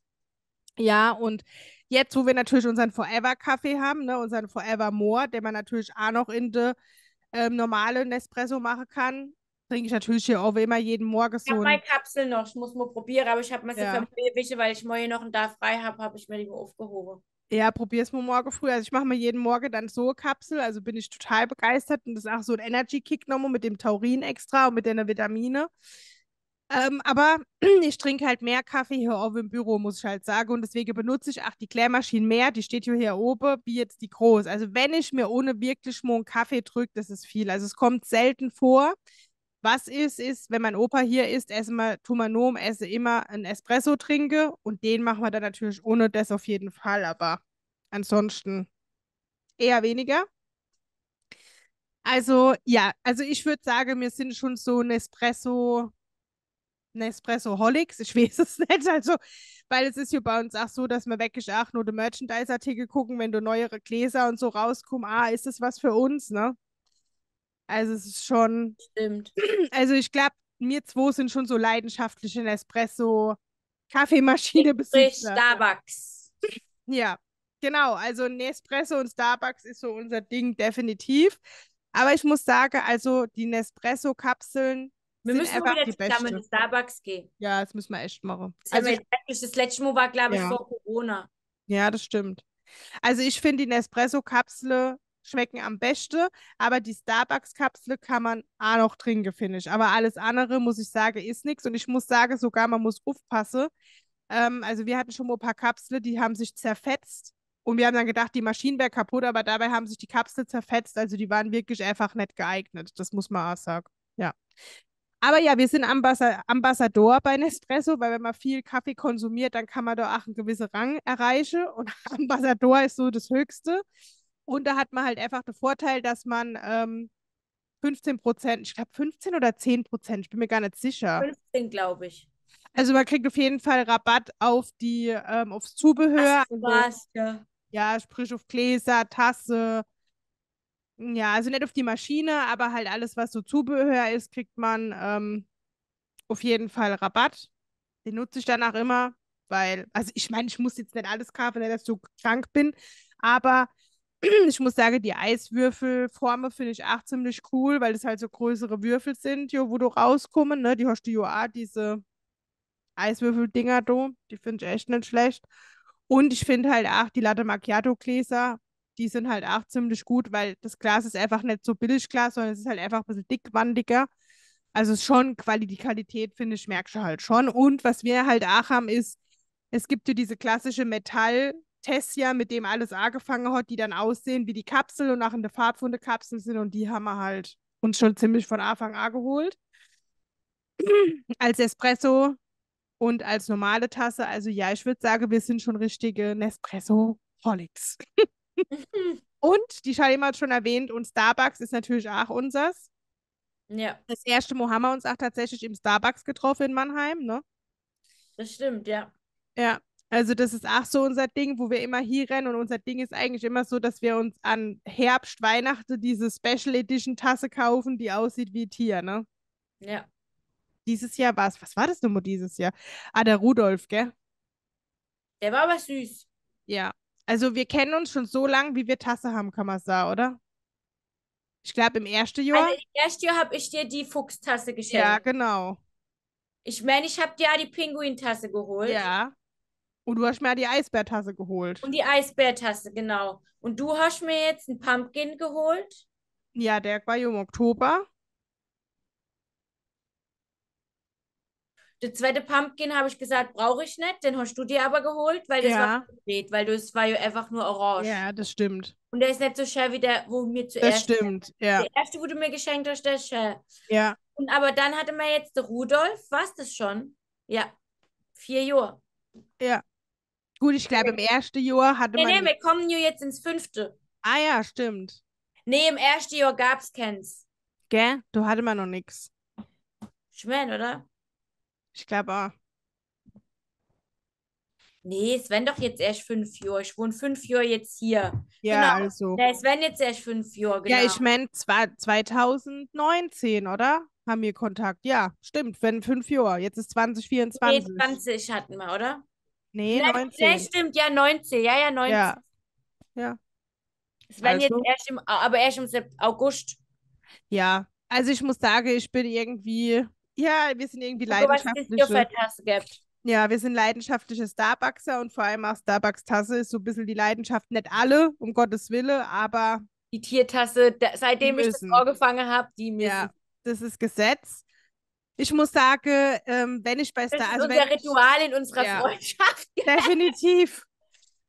[SPEAKER 1] Ja, und jetzt, wo wir natürlich unseren Forever-Kaffee haben, ne, unseren Forever More, den man natürlich auch noch in der ähm, normale Nespresso machen kann, trinke ich natürlich hier auch wie immer jeden Morgen so. Ich habe meine
[SPEAKER 2] Kapsel noch, ich muss mal probieren, aber ich habe mir sie ja. verwische, weil ich morgen noch einen da frei habe, habe ich mir die mal aufgehoben.
[SPEAKER 1] Ja, probier es mal morgen früh. Also ich mache mir jeden Morgen dann so eine Kapsel, also bin ich total begeistert und das ist auch so ein Energy-Kick nochmal mit dem Taurin extra und mit den Vitamine. Ähm, aber *clears throat* ich trinke halt mehr Kaffee hier oben im Büro, muss ich halt sagen. Und deswegen benutze ich auch die Klärmaschine mehr. Die steht hier oben, wie jetzt die groß. Also wenn ich mir ohne wirklich mal einen Kaffee drücke, das ist viel. Also es kommt selten vor. Was ist, ist, wenn mein Opa hier ist, esse mal tun wir nur, esse immer einen Espresso trinke. Und den machen wir dann natürlich ohne das auf jeden Fall. Aber ansonsten eher weniger. Also ja, also ich würde sagen, wir sind schon so ein Espresso Nespresso-Holics, ich weiß es *laughs* nicht, also, weil es ist ja bei uns auch so, dass wir wirklich auch nur den Merchandise-Artikel gucken, wenn du neuere Gläser und so rauskommst. ah, ist das was für uns, ne? Also es ist schon, Stimmt. *clears throat* also ich glaube, wir zwei sind schon so leidenschaftliche Nespresso- Kaffeemaschine Besitzer. Starbucks. *laughs* Ja, genau. Also Nespresso und Starbucks ist so unser Ding, definitiv. Aber ich muss sagen, also die Nespresso-Kapseln wir müssen wieder zusammen in
[SPEAKER 2] Starbucks gehen. Ja, das müssen wir echt machen. Das, also ich, das letzte Mal war, glaube ich, ja. vor Corona.
[SPEAKER 1] Ja, das stimmt. Also ich finde, die Nespresso-Kapsel schmecken am besten, aber die Starbucks-Kapsel kann man auch noch trinken, finde ich. Aber alles andere, muss ich sagen, ist nichts. Und ich muss sagen, sogar man muss aufpassen. Ähm, also wir hatten schon mal ein paar Kapseln, die haben sich zerfetzt. Und wir haben dann gedacht, die Maschinen wäre kaputt, aber dabei haben sich die Kapseln zerfetzt. Also die waren wirklich einfach nicht geeignet. Das muss man auch sagen. Ja. Aber ja, wir sind Ambassador bei Nespresso, weil wenn man viel Kaffee konsumiert, dann kann man da auch einen gewissen Rang erreichen. Und *laughs* Ambassador ist so das Höchste. Und da hat man halt einfach den Vorteil, dass man ähm, 15 Prozent, ich glaube 15 oder 10 Prozent, ich bin mir gar nicht sicher.
[SPEAKER 2] 15, glaube ich.
[SPEAKER 1] Also man kriegt auf jeden Fall Rabatt auf die, ähm, aufs Zubehör. Ach, also, ja, sprich auf Gläser, Tasse, ja, also nicht auf die Maschine, aber halt alles, was so Zubehör ist, kriegt man ähm, auf jeden Fall Rabatt. Den nutze ich danach immer, weil, also ich meine, ich muss jetzt nicht alles kaufen, nicht, dass ich so krank bin, aber *clears throat* ich muss sagen, die Eiswürfelforme finde ich auch ziemlich cool, weil es halt so größere Würfel sind, jo, wo du rauskommen, ne? Die hast du ja diese Eiswürfel-Dinger, die finde ich echt nicht schlecht. Und ich finde halt auch die Latte Macchiato-Gläser die sind halt auch ziemlich gut, weil das Glas ist einfach nicht so billig Glas, sondern es ist halt einfach ein bisschen dickwandiger. Also es ist schon Quali die Qualität, finde ich, merkst du halt schon. Und was wir halt auch haben, ist, es gibt ja diese klassische Metall-Tessia, mit dem alles angefangen hat, die dann aussehen wie die Kapsel und auch in der Farbe von der Kapsel sind. Und die haben wir halt uns schon ziemlich von Anfang an geholt. *clears throat* als Espresso und als normale Tasse. Also ja, ich würde sagen, wir sind schon richtige Nespresso-Holics. *laughs* *laughs* Und die Schalima hat schon erwähnt, und Starbucks ist natürlich auch unsers. Ja. Das erste Mal haben wir uns auch tatsächlich im Starbucks getroffen in Mannheim, ne? Das stimmt, ja. Ja, also das ist auch so unser Ding, wo wir immer hier rennen. Und unser Ding ist eigentlich immer so, dass wir uns an Herbst, Weihnachten diese Special Edition Tasse kaufen, die aussieht wie Tier, ne? Ja. Dieses Jahr war es, was war das nochmal dieses Jahr? Ah, der Rudolf, gell?
[SPEAKER 2] Der war aber süß.
[SPEAKER 1] Ja, also wir kennen uns schon so lange, wie wir Tasse haben, kann man sagen, oder? Ich glaube im ersten Jahr. Also im
[SPEAKER 2] ersten Jahr habe ich dir die Fuchstasse geschenkt. Ja,
[SPEAKER 1] genau. Ich meine, ich habe dir ja die Pinguintasse geholt. Ja. Und du hast mir ja die Eisbärtasse geholt. Und
[SPEAKER 2] die Eisbärtasse, genau. Und du hast mir jetzt einen Pumpkin geholt.
[SPEAKER 1] Ja, der war im Oktober.
[SPEAKER 2] Der zweite Pumpkin habe ich gesagt, brauche ich nicht. Den hast du dir aber geholt, weil das ja. war verdreht, weil das war ja einfach nur orange. Ja,
[SPEAKER 1] das stimmt.
[SPEAKER 2] Und der ist nicht so schön wie der, wo mir zuerst. Das
[SPEAKER 1] stimmt, ja. Der
[SPEAKER 2] erste, wo du mir geschenkt hast, der ist schön. Ja. Und aber dann hatte man jetzt den Rudolf, warst es das schon?
[SPEAKER 1] Ja. Vier Jahre. Ja. Gut, ich glaube, im ersten Jahr hatte nee, man. Nee, nee, wir
[SPEAKER 2] kommen ja jetzt ins
[SPEAKER 1] fünfte. Ah ja, stimmt.
[SPEAKER 2] Nee, im ersten Jahr gab's keins.
[SPEAKER 1] Gell? Du hatte man noch nichts.
[SPEAKER 2] Schmeckt, oder? Ich glaube auch. Nee, es werden doch jetzt erst fünf Jahre. Ich wohne fünf Jahre jetzt hier. Ja, genau. also. Ja, es werden jetzt erst fünf
[SPEAKER 1] Jahre, genau. Ja, ich genau. meine 2019, oder? Haben wir Kontakt. Ja, stimmt, wenn fünf Jahre. Jetzt ist 2024. Nee,
[SPEAKER 2] 20 hatten wir, oder?
[SPEAKER 1] Nee, Nein, 19. Nee, stimmt,
[SPEAKER 2] ja, 19. Ja, ja, 19. Ja. ja.
[SPEAKER 1] Es werden also. jetzt erst im, aber erst im August. Ja, also ich muss sagen, ich bin irgendwie ja, wir sind irgendwie leidenschaftliche. Ja, wir sind leidenschaftliche Starbuckser und vor allem auch Starbucks-Tasse ist so ein bisschen die Leidenschaft. Nicht alle, um Gottes Wille, aber. Die Tiertasse, da, seitdem ich das vorgefangen habe, die mir. Ja, das ist Gesetz. Ich muss sagen, ähm, wenn ich bei Starbucks. Das ist also unser Ritual
[SPEAKER 2] ich, in unserer ja, Freundschaft.
[SPEAKER 1] *laughs* Definitiv.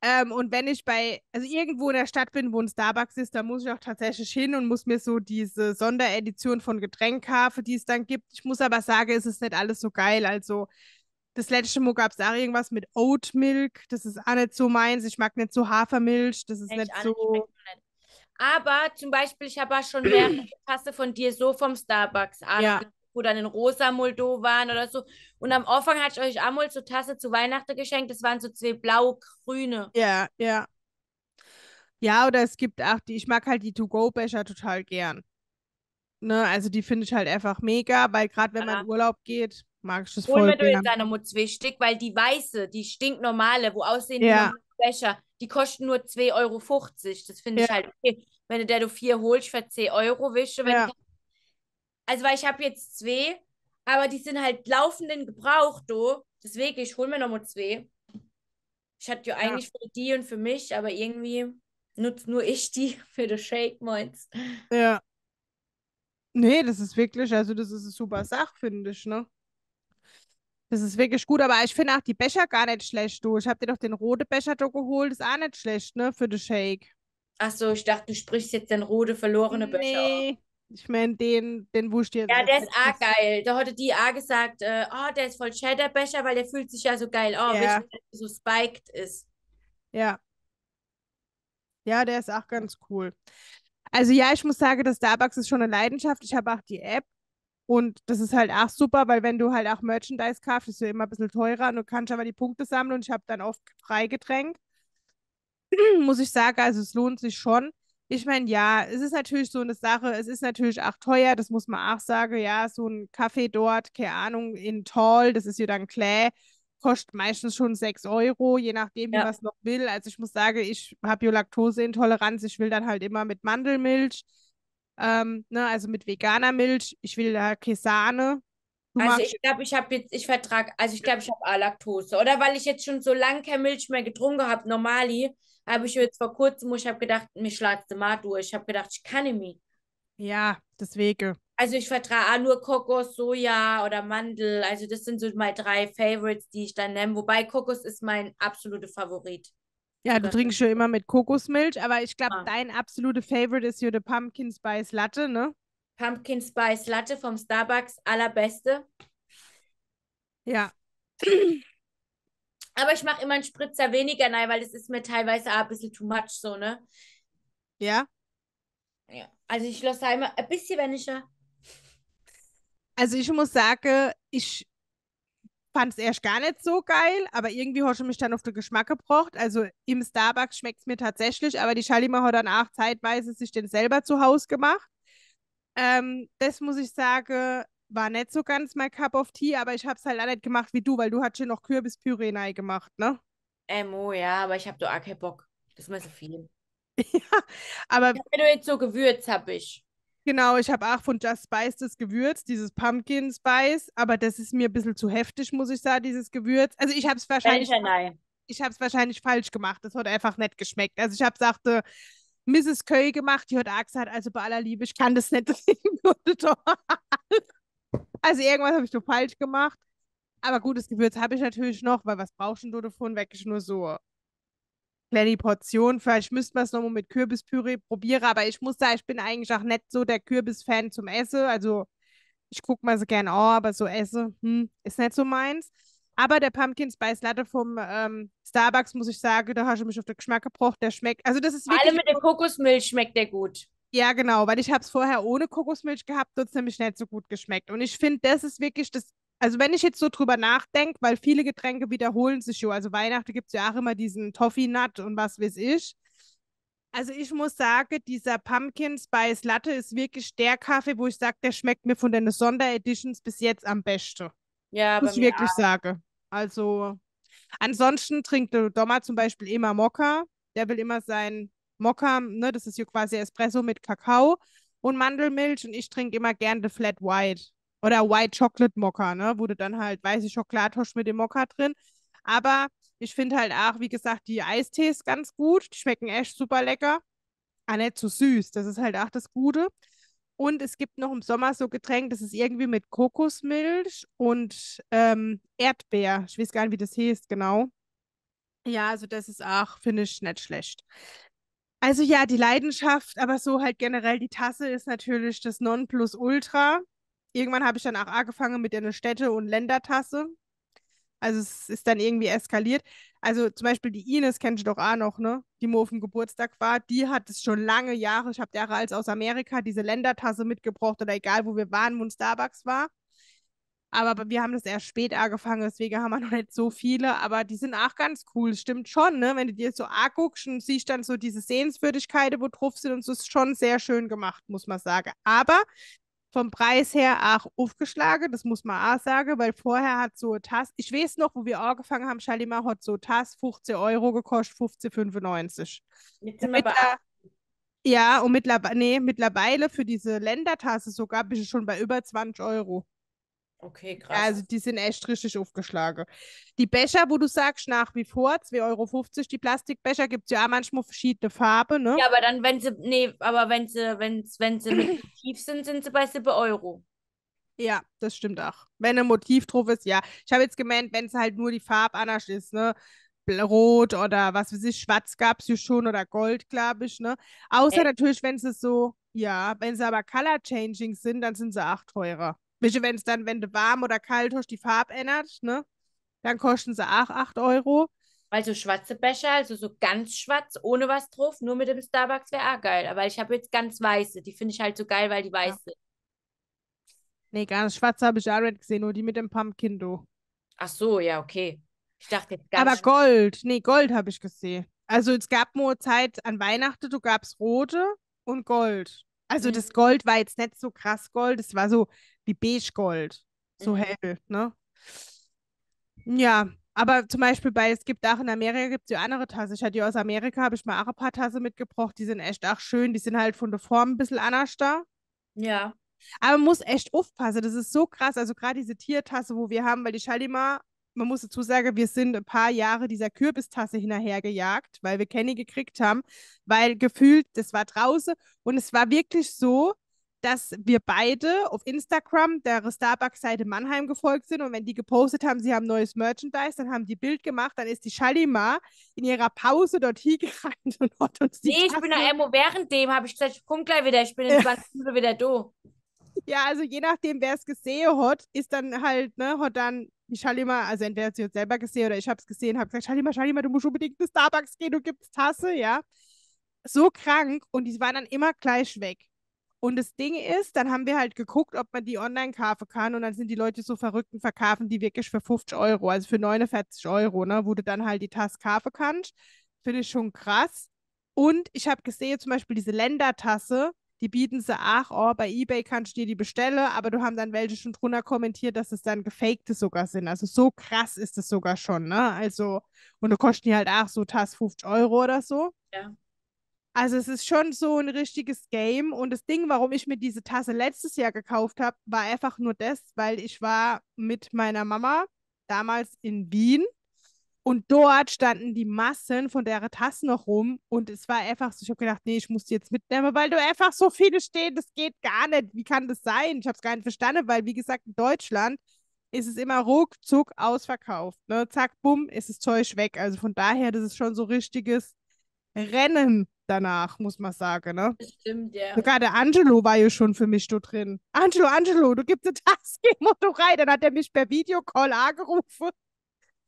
[SPEAKER 1] Ähm, und wenn ich bei, also irgendwo in der Stadt bin, wo ein Starbucks ist, da muss ich auch tatsächlich hin und muss mir so diese Sonderedition von Getränkkaufe, die es dann gibt. Ich muss aber sagen, es ist nicht alles so geil. Also das letzte Mal gab es auch irgendwas mit Oat Milk. Das ist auch nicht so meins. Ich mag nicht so Hafermilch. Das ist Echt, nicht so.
[SPEAKER 2] Aber zum Beispiel, ich habe auch schon mehrere Tasse von dir so vom Starbucks. Ja wo dann in rosa waren oder so. Und am Anfang hatte ich euch auch mal so Tasse zu Weihnachten geschenkt. Das waren so zwei blau-grüne.
[SPEAKER 1] Ja, ja. Ja, oder es gibt auch die, ich mag halt die To-Go-Becher total gern. Ne, also die finde ich halt einfach mega, weil gerade wenn ja. man in Urlaub geht, mag ich das Hol voll mir gern.
[SPEAKER 2] deine zwei Stück, weil die weiße, die stinknormale, wo aussehen ja. die Becher, die kosten nur 2,50 Euro. Das finde ja. ich halt okay. Wenn du der du vier holst für 10 Euro, wisst du, wenn ja. du also, weil ich habe jetzt zwei, aber die sind halt laufenden Gebrauch, du. Deswegen, ich hole mir nochmal zwei. Ich hatte ja, eigentlich für die und für mich, aber irgendwie nutze nur ich die *laughs* für das Shake,
[SPEAKER 1] meinst Ja. Nee, das ist wirklich, also das ist eine super Sache, finde ich, ne? Das ist wirklich gut, aber ich finde auch die Becher gar nicht schlecht, du. Ich habe dir doch den roten Becher doch geholt, ist auch nicht schlecht, ne, für den Shake. Ach so, ich dachte, du sprichst jetzt den rote verlorene Becher. Nee, ich meine, den, den ich jetzt. Ja, der ist auch
[SPEAKER 2] geil. Da hatte die auch gesagt, äh, oh, der ist voll cheddar weil der fühlt sich ja so geil. an, oh, ja. wenn so spiked
[SPEAKER 1] ist. Ja. Ja, der ist auch ganz cool. Also ja, ich muss sagen, das Starbucks ist schon eine Leidenschaft. Ich habe auch die App und das ist halt auch super, weil wenn du halt auch Merchandise kaufst, ist es ja immer ein bisschen teurer und du kannst aber die Punkte sammeln und ich habe dann oft Freigetränk. *clears throat* muss ich sagen, also es lohnt sich schon ich meine, ja, es ist natürlich so eine Sache, es ist natürlich auch teuer, das muss man auch sagen, ja, so ein Kaffee dort, keine Ahnung, in Tall, das ist ja dann Clay, kostet meistens schon 6 Euro, je nachdem, wie man es noch will. Also ich muss sagen, ich habe ja Laktoseintoleranz, ich will dann halt immer mit Mandelmilch, ähm, ne, also mit veganer Milch, ich will da Kesane. Also ich
[SPEAKER 2] glaube, ich habe jetzt, ich vertrage, also ich glaube, ich habe A-Laktose, oder? Weil ich jetzt schon so lange keine Milch mehr getrunken habe, normali, habe ich jetzt vor kurzem, ich habe gedacht, mir schlägt mal durch. Ich habe gedacht,
[SPEAKER 1] ich kann nicht Ja, deswegen.
[SPEAKER 2] Also ich vertraue auch nur Kokos, Soja oder Mandel. Also das sind so meine drei Favorites, die ich dann nenne. Wobei Kokos ist mein absoluter Favorit.
[SPEAKER 1] Ja, du trinkst schon immer mit Kokosmilch, aber ich glaube, ja. Ah. dein absolute Favorite ist hier der Pumpkin Spice Latte, ne? Pumpkin Spice Latte vom Starbucks, allerbeste.
[SPEAKER 2] Ja. *clears throat* Aber ich mache immer einen Spritzer weniger, nein, weil es ist mir teilweise auch ein bisschen too much so, ne? Ja. Ja. Also ich lasse immer ein bisschen weniger.
[SPEAKER 1] Also ich muss sagen, ich fand es erst gar nicht so geil, aber irgendwie hast du mich dann auf den Geschmack gebracht. Also im Starbucks schmeckt es mir tatsächlich, aber die Schalima hat danach zeitweise sich den selber zu Hause gemacht. Ähm, das muss ich sagen, war nicht so ganz mein Cup of Tea, aber ich habe es halt auch nicht gemacht wie du, weil du hast schon noch Kürbispüree rein gemacht, ne? Emo,
[SPEAKER 2] ähm, oh ja, aber ich habe da auch keinen Bock. Das ist mir so viel. *laughs* ja,
[SPEAKER 1] aber. Ja, wenn du jetzt so gewürzt habe ich. Genau, ich habe auch von Just Spice das Gewürz, dieses Pumpkin Spice, aber das ist mir ein bisschen zu heftig, muss ich sagen, dieses Gewürz. Also ich habe es wahrscheinlich. Nein, ich habe es wahrscheinlich falsch gemacht. Das hat einfach nicht geschmeckt. Also ich habe sagte, äh, Mrs. Köy gemacht, die hat auch gesagt, also bei aller Liebe, ich kann das nicht *laughs* trinken. Also irgendwas habe ich doch falsch gemacht. Aber gutes Gewürz habe ich natürlich noch, weil was brauchst du davon? Wirklich nur so kleine Portion. Vielleicht müsste man es nochmal mit Kürbispüree probieren, aber ich muss sagen, ich bin eigentlich auch nicht so der Kürbisfan zum Essen. Also ich gucke mal so gerne, oh, aber so esse, hm, ist nicht so meins. Aber der Pumpkin Spice Latte vom ähm, Starbucks, muss ich sagen, da hast du mich auf den Geschmack gebracht. Der schmeckt, also das ist wirklich. Alle mit der
[SPEAKER 2] Kokosmilch schmeckt der gut.
[SPEAKER 1] Ja, genau, weil ich habe es vorher ohne Kokosmilch gehabt hat es nämlich nicht so gut geschmeckt. Und ich finde, das ist wirklich das, also wenn ich jetzt so drüber nachdenke, weil viele Getränke wiederholen sich ja, also Weihnachten gibt es ja auch immer diesen Toffee-Nut und was weiß ich. Also ich muss sagen, dieser Pumpkin Spice Latte ist wirklich der Kaffee, wo ich sage, der schmeckt mir von den Sondereditions bis jetzt am besten. Ja, muss ich wirklich auch. sagen. Also ansonsten trinkt Dommer zum Beispiel immer Mokka. Der will immer sein Mokka, ne, das ist ja quasi Espresso mit Kakao und Mandelmilch und ich trinke immer gerne The Flat White oder White Chocolate Mokka, ne, wo du dann halt weiße Schokolade mit dem Mokka drin. Aber ich finde halt auch, wie gesagt, die Eistees ganz gut. Die schmecken echt super lecker. aber ah, nicht zu so süß. Das ist halt auch das Gute. Und es gibt noch im Sommer so Getränk, das ist irgendwie mit Kokosmilch und ähm, Erdbeer. Ich weiß gar nicht, wie das heißt, genau. Ja, also das ist auch, finde ich, nicht schlecht. Also ja, die Leidenschaft, aber so halt generell die Tasse ist natürlich das Nonplusultra. Irgendwann habe ich dann auch angefangen mit der Städte- und Ländertasse. Also es ist dann irgendwie eskaliert. Also zum Beispiel die Ines kennst du doch auch noch, ne? Die mir Geburtstag war. Die hat es schon lange Jahre, ich habe Jahre als aus Amerika diese Ländertasse mitgebracht oder egal wo wir waren, wo ein Starbucks war. Aber wir haben das erst spät angefangen, deswegen haben wir noch nicht so viele. Aber die sind auch ganz cool. Stimmt schon, ne? Wenn du dir so anguckst und siehst dann so diese Sehenswürdigkeiten, wo drauf sind und so ist schon sehr schön gemacht, muss man sagen. Aber vom Preis her auch aufgeschlagen, das muss man auch sagen, weil vorher hat so eine Tasse, ich weiß noch, wo wir angefangen haben, Shalimar hat so eine Tasse 15 Euro gekostet, 15,95. Jetzt ja, und mittlerweile, nee, mittlerweile für diese Ländertasse sogar bist du schon bei über 20 Euro. Okay, krass. Also die sind echt richtig aufgeschlagen. Die Becher, wo du sagst, nach wie vor 2,50 Euro, die Plastikbecher gibt es ja auch manchmal verschiedene Farben, ne? Ja, aber dann, wenn sie, nee, aber wenn sie, wenn's, wenn sie mit *clears throat* Motiv sind, sind sie bei 7 Euro. Ja, das stimmt auch. Wenn ein Motiv drauf ist, ja. Ich habe jetzt gemeint, wenn es halt nur die Farbe anders ist, ne? Rot oder was weiß ich, schwarz gab es ja schon oder Gold, glaube ich, ne? Außer Ä äh. natürlich, wenn sie so, ja, wenn sie aber Color Changing sind, dann sind sie auch teurer. Welche, wenn es dann, wenn du warm oder kalt hast, die Farbe ändert, ne? Dann kosten sie auch 8 Euro. Also schwarze
[SPEAKER 2] Becher, also so ganz schwarz, ohne was drauf, nur mit dem Starbucks wäre auch geil. Aber ich habe jetzt ganz weiße. Die finde ich halt so geil, weil die weiß ja. sind.
[SPEAKER 1] Nee, ganz schwarze habe ich auch nicht gesehen, nur die mit dem Pumpkin, do. Ach so, ja, okay. Ich dachte jetzt ganz Aber Gold, nee, Gold habe ich gesehen. Also es gab nur Zeit an Weihnachten, du gabst rote und Gold. Also mhm. das Gold war jetzt nicht so krass Gold, es war so wie beige Gold, so mhm. hell, ne? Ja, aber zum Beispiel bei, es gibt auch in Amerika, gibt es ja andere Tasse. Ich hatte die aus Amerika, habe ich mal auch ein paar Tassen mitgebracht. Die sind echt auch schön. Die sind halt von der Form ein bisschen anders da. Ja. Aber man muss echt aufpassen. Das ist so krass. Also gerade diese Tiertasse, wo wir haben, weil die Schalima, man muss dazu sagen, wir sind ein paar Jahre dieser Kürbistasse hinterhergejagt, weil wir Kenny gekriegt haben. Weil gefühlt, das war draußen und es war wirklich so, dass wir beide auf Instagram der Starbucks-Seite Mannheim gefolgt sind und wenn die gepostet haben, sie haben neues Merchandise, dann haben die Bild gemacht, dann ist die Shalimar in ihrer Pause dorthin *laughs* gerannt und hat uns die
[SPEAKER 2] Nee, Tassen ich bin noch Emo währenddem, habe ich gesagt, ich komm gleich wieder, ich bin in 20 Minuten wieder da.
[SPEAKER 1] Ja, also je nachdem, wer es gesehen hat, ist dann halt, ne, hat dann die Schalima, also entweder sie hat selber gesehen oder ich habe es gesehen, habe gesagt, Schalima, Schalima, du musst unbedingt in Starbucks gehen, du gibst Tasse, ja. So krank und die waren dann immer gleich weg. Und das Ding ist, dann haben wir halt geguckt, ob man die online kaufen kann. Und dann sind die Leute so verrückt und verkaufen die wirklich für 50 Euro, also für 49 Euro, ne, wo du dann halt die Tasse kaufen kannst. Finde ich schon krass. Und ich habe gesehen, zum Beispiel diese Ländertasse, die bieten sie auch, oh, bei Ebay kannst du dir die bestellen, aber du haben dann welche schon drunter kommentiert, dass es dann gefakte sogar sind. Also so krass ist es sogar schon, ne? Also, und du kosten die halt auch so Tasse 50 Euro oder so. Ja. Also es ist schon so ein richtiges Game. Und das Ding, warum ich mir diese Tasse letztes Jahr gekauft habe, war einfach nur das, weil ich war mit meiner Mama damals in Wien und dort standen die Massen von der Tassen noch rum. Und es war einfach so, ich habe gedacht, nee, ich muss die jetzt mitnehmen, weil du einfach so viele stehen, das geht gar nicht. Wie kann das sein? Ich habe es gar nicht verstanden, weil, wie gesagt, in Deutschland ist es immer ruckzuck ausverkauft. Ne? Zack, bumm, ist das Zeug weg. Also von daher, das ist schon so richtiges Rennen danach, muss man sagen, ne?
[SPEAKER 2] Stimmt, ja. Sogar der
[SPEAKER 1] Angelo war ja schon für mich dort drin. Angelo, Angelo, du gibst eine Tasse *laughs* rein. Dann hat er mich per Videocall angerufen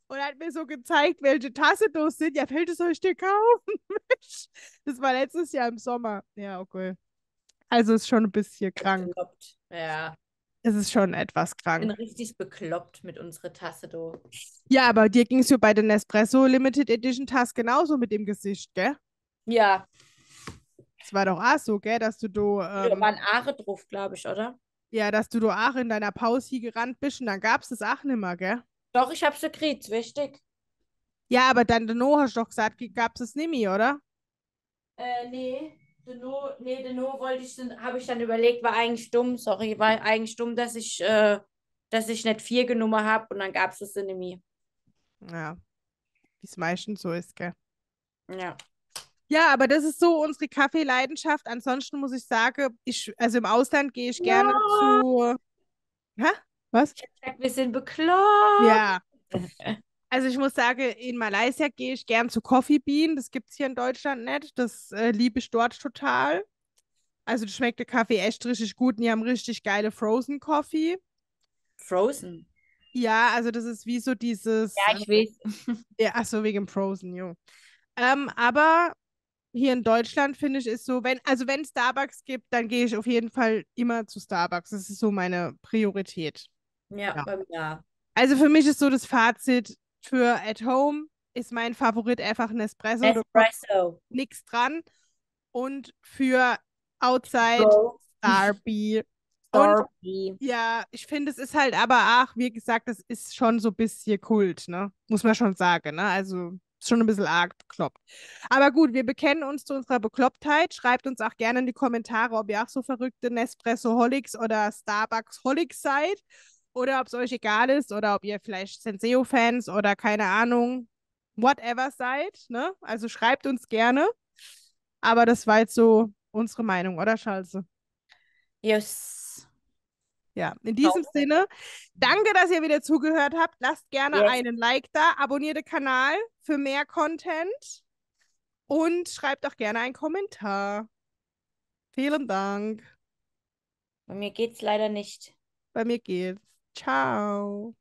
[SPEAKER 1] und hat mir so gezeigt, welche Tasse das sind. Ja, fällt es euch dir kaufen? *laughs* das war letztes Jahr im Sommer. Ja, okay. Also ist schon ein bisschen krank. Bekloppt. Ja. Es ist schon etwas krank. Ich bin richtig
[SPEAKER 2] bekloppt mit unserer Tasse, du.
[SPEAKER 1] Ja, aber dir ging es ja bei den Nespresso Limited Edition Tasse genauso mit dem Gesicht, gell? Ja. Es war doch auch so, gell, dass du du. Ähm, da
[SPEAKER 2] waren ähm, Aare drauf, glaube ich, oder?
[SPEAKER 1] Ja, dass du du Aare in deiner Pause hier gerannt bist und dann gab es das auch nicht mehr, gell? Doch,
[SPEAKER 2] ich hab's gekriegt, wichtig.
[SPEAKER 1] Ja, aber dann Deno hast du doch gesagt, gab's es nicht mehr, oder?
[SPEAKER 2] Äh, nee. Deno, nee, Deno wollte ich, habe ich dann überlegt, war eigentlich dumm, sorry, war eigentlich dumm, dass ich, äh, dass ich nicht vier genommen habe und dann gab's es das Enemy.
[SPEAKER 1] Ja, wie es meistens so ist, gell? Ja. Ja, aber das ist so unsere Kaffeeleidenschaft. Ansonsten muss ich sagen, ich, also im Ausland gehe ich ja. gerne zu. Hä? Was? Ich hab gesagt, wir sind bekloppt. Ja. *laughs* Also ich muss sagen, in Malaysia gehe ich gern zu Coffee Bean. Das gibt es hier in Deutschland nicht. Das äh, liebe ich dort total. Also schmeckt der Kaffee echt richtig gut und die haben richtig geile Frozen Coffee. Frozen? Ja, also das ist wie so dieses. Ja, ich weiß. Äh, ja, ach so, wegen Frozen, jo. Ähm, aber hier in Deutschland finde ich ist so, wenn also wenn Starbucks gibt, dann gehe ich auf jeden Fall immer zu Starbucks. Das ist so meine Priorität. Ja, ja. ja. Also für mich ist so das Fazit für at home ist mein Favorit einfach Nespresso. Nespresso. Nichts dran. Und für outside Go. Starby. *laughs* Und, ja, ich finde, es ist halt aber, auch, wie gesagt, das ist schon so ein bisschen Kult, ne? Muss man schon sagen, ne? Also schon ein bisschen arg bekloppt. Aber gut, wir bekennen uns zu unserer Beklopptheit. Schreibt uns auch gerne in die Kommentare, ob ihr auch so verrückte Nespresso-Holics oder Starbucks-Holics seid. Oder ob es euch egal ist oder ob ihr vielleicht Senseo-Fans oder keine Ahnung, whatever seid. Ne? Also schreibt uns gerne. Aber das war jetzt so unsere Meinung, oder Schalze? Yes. Ja, in diesem Ciao. Sinne, danke, dass ihr wieder zugehört habt. Lasst gerne yes. einen Like da, abonniert den Kanal für mehr Content und schreibt auch gerne einen Kommentar. Vielen Dank. Bei mir geht's leider nicht. Bei mir geht's. Ciao.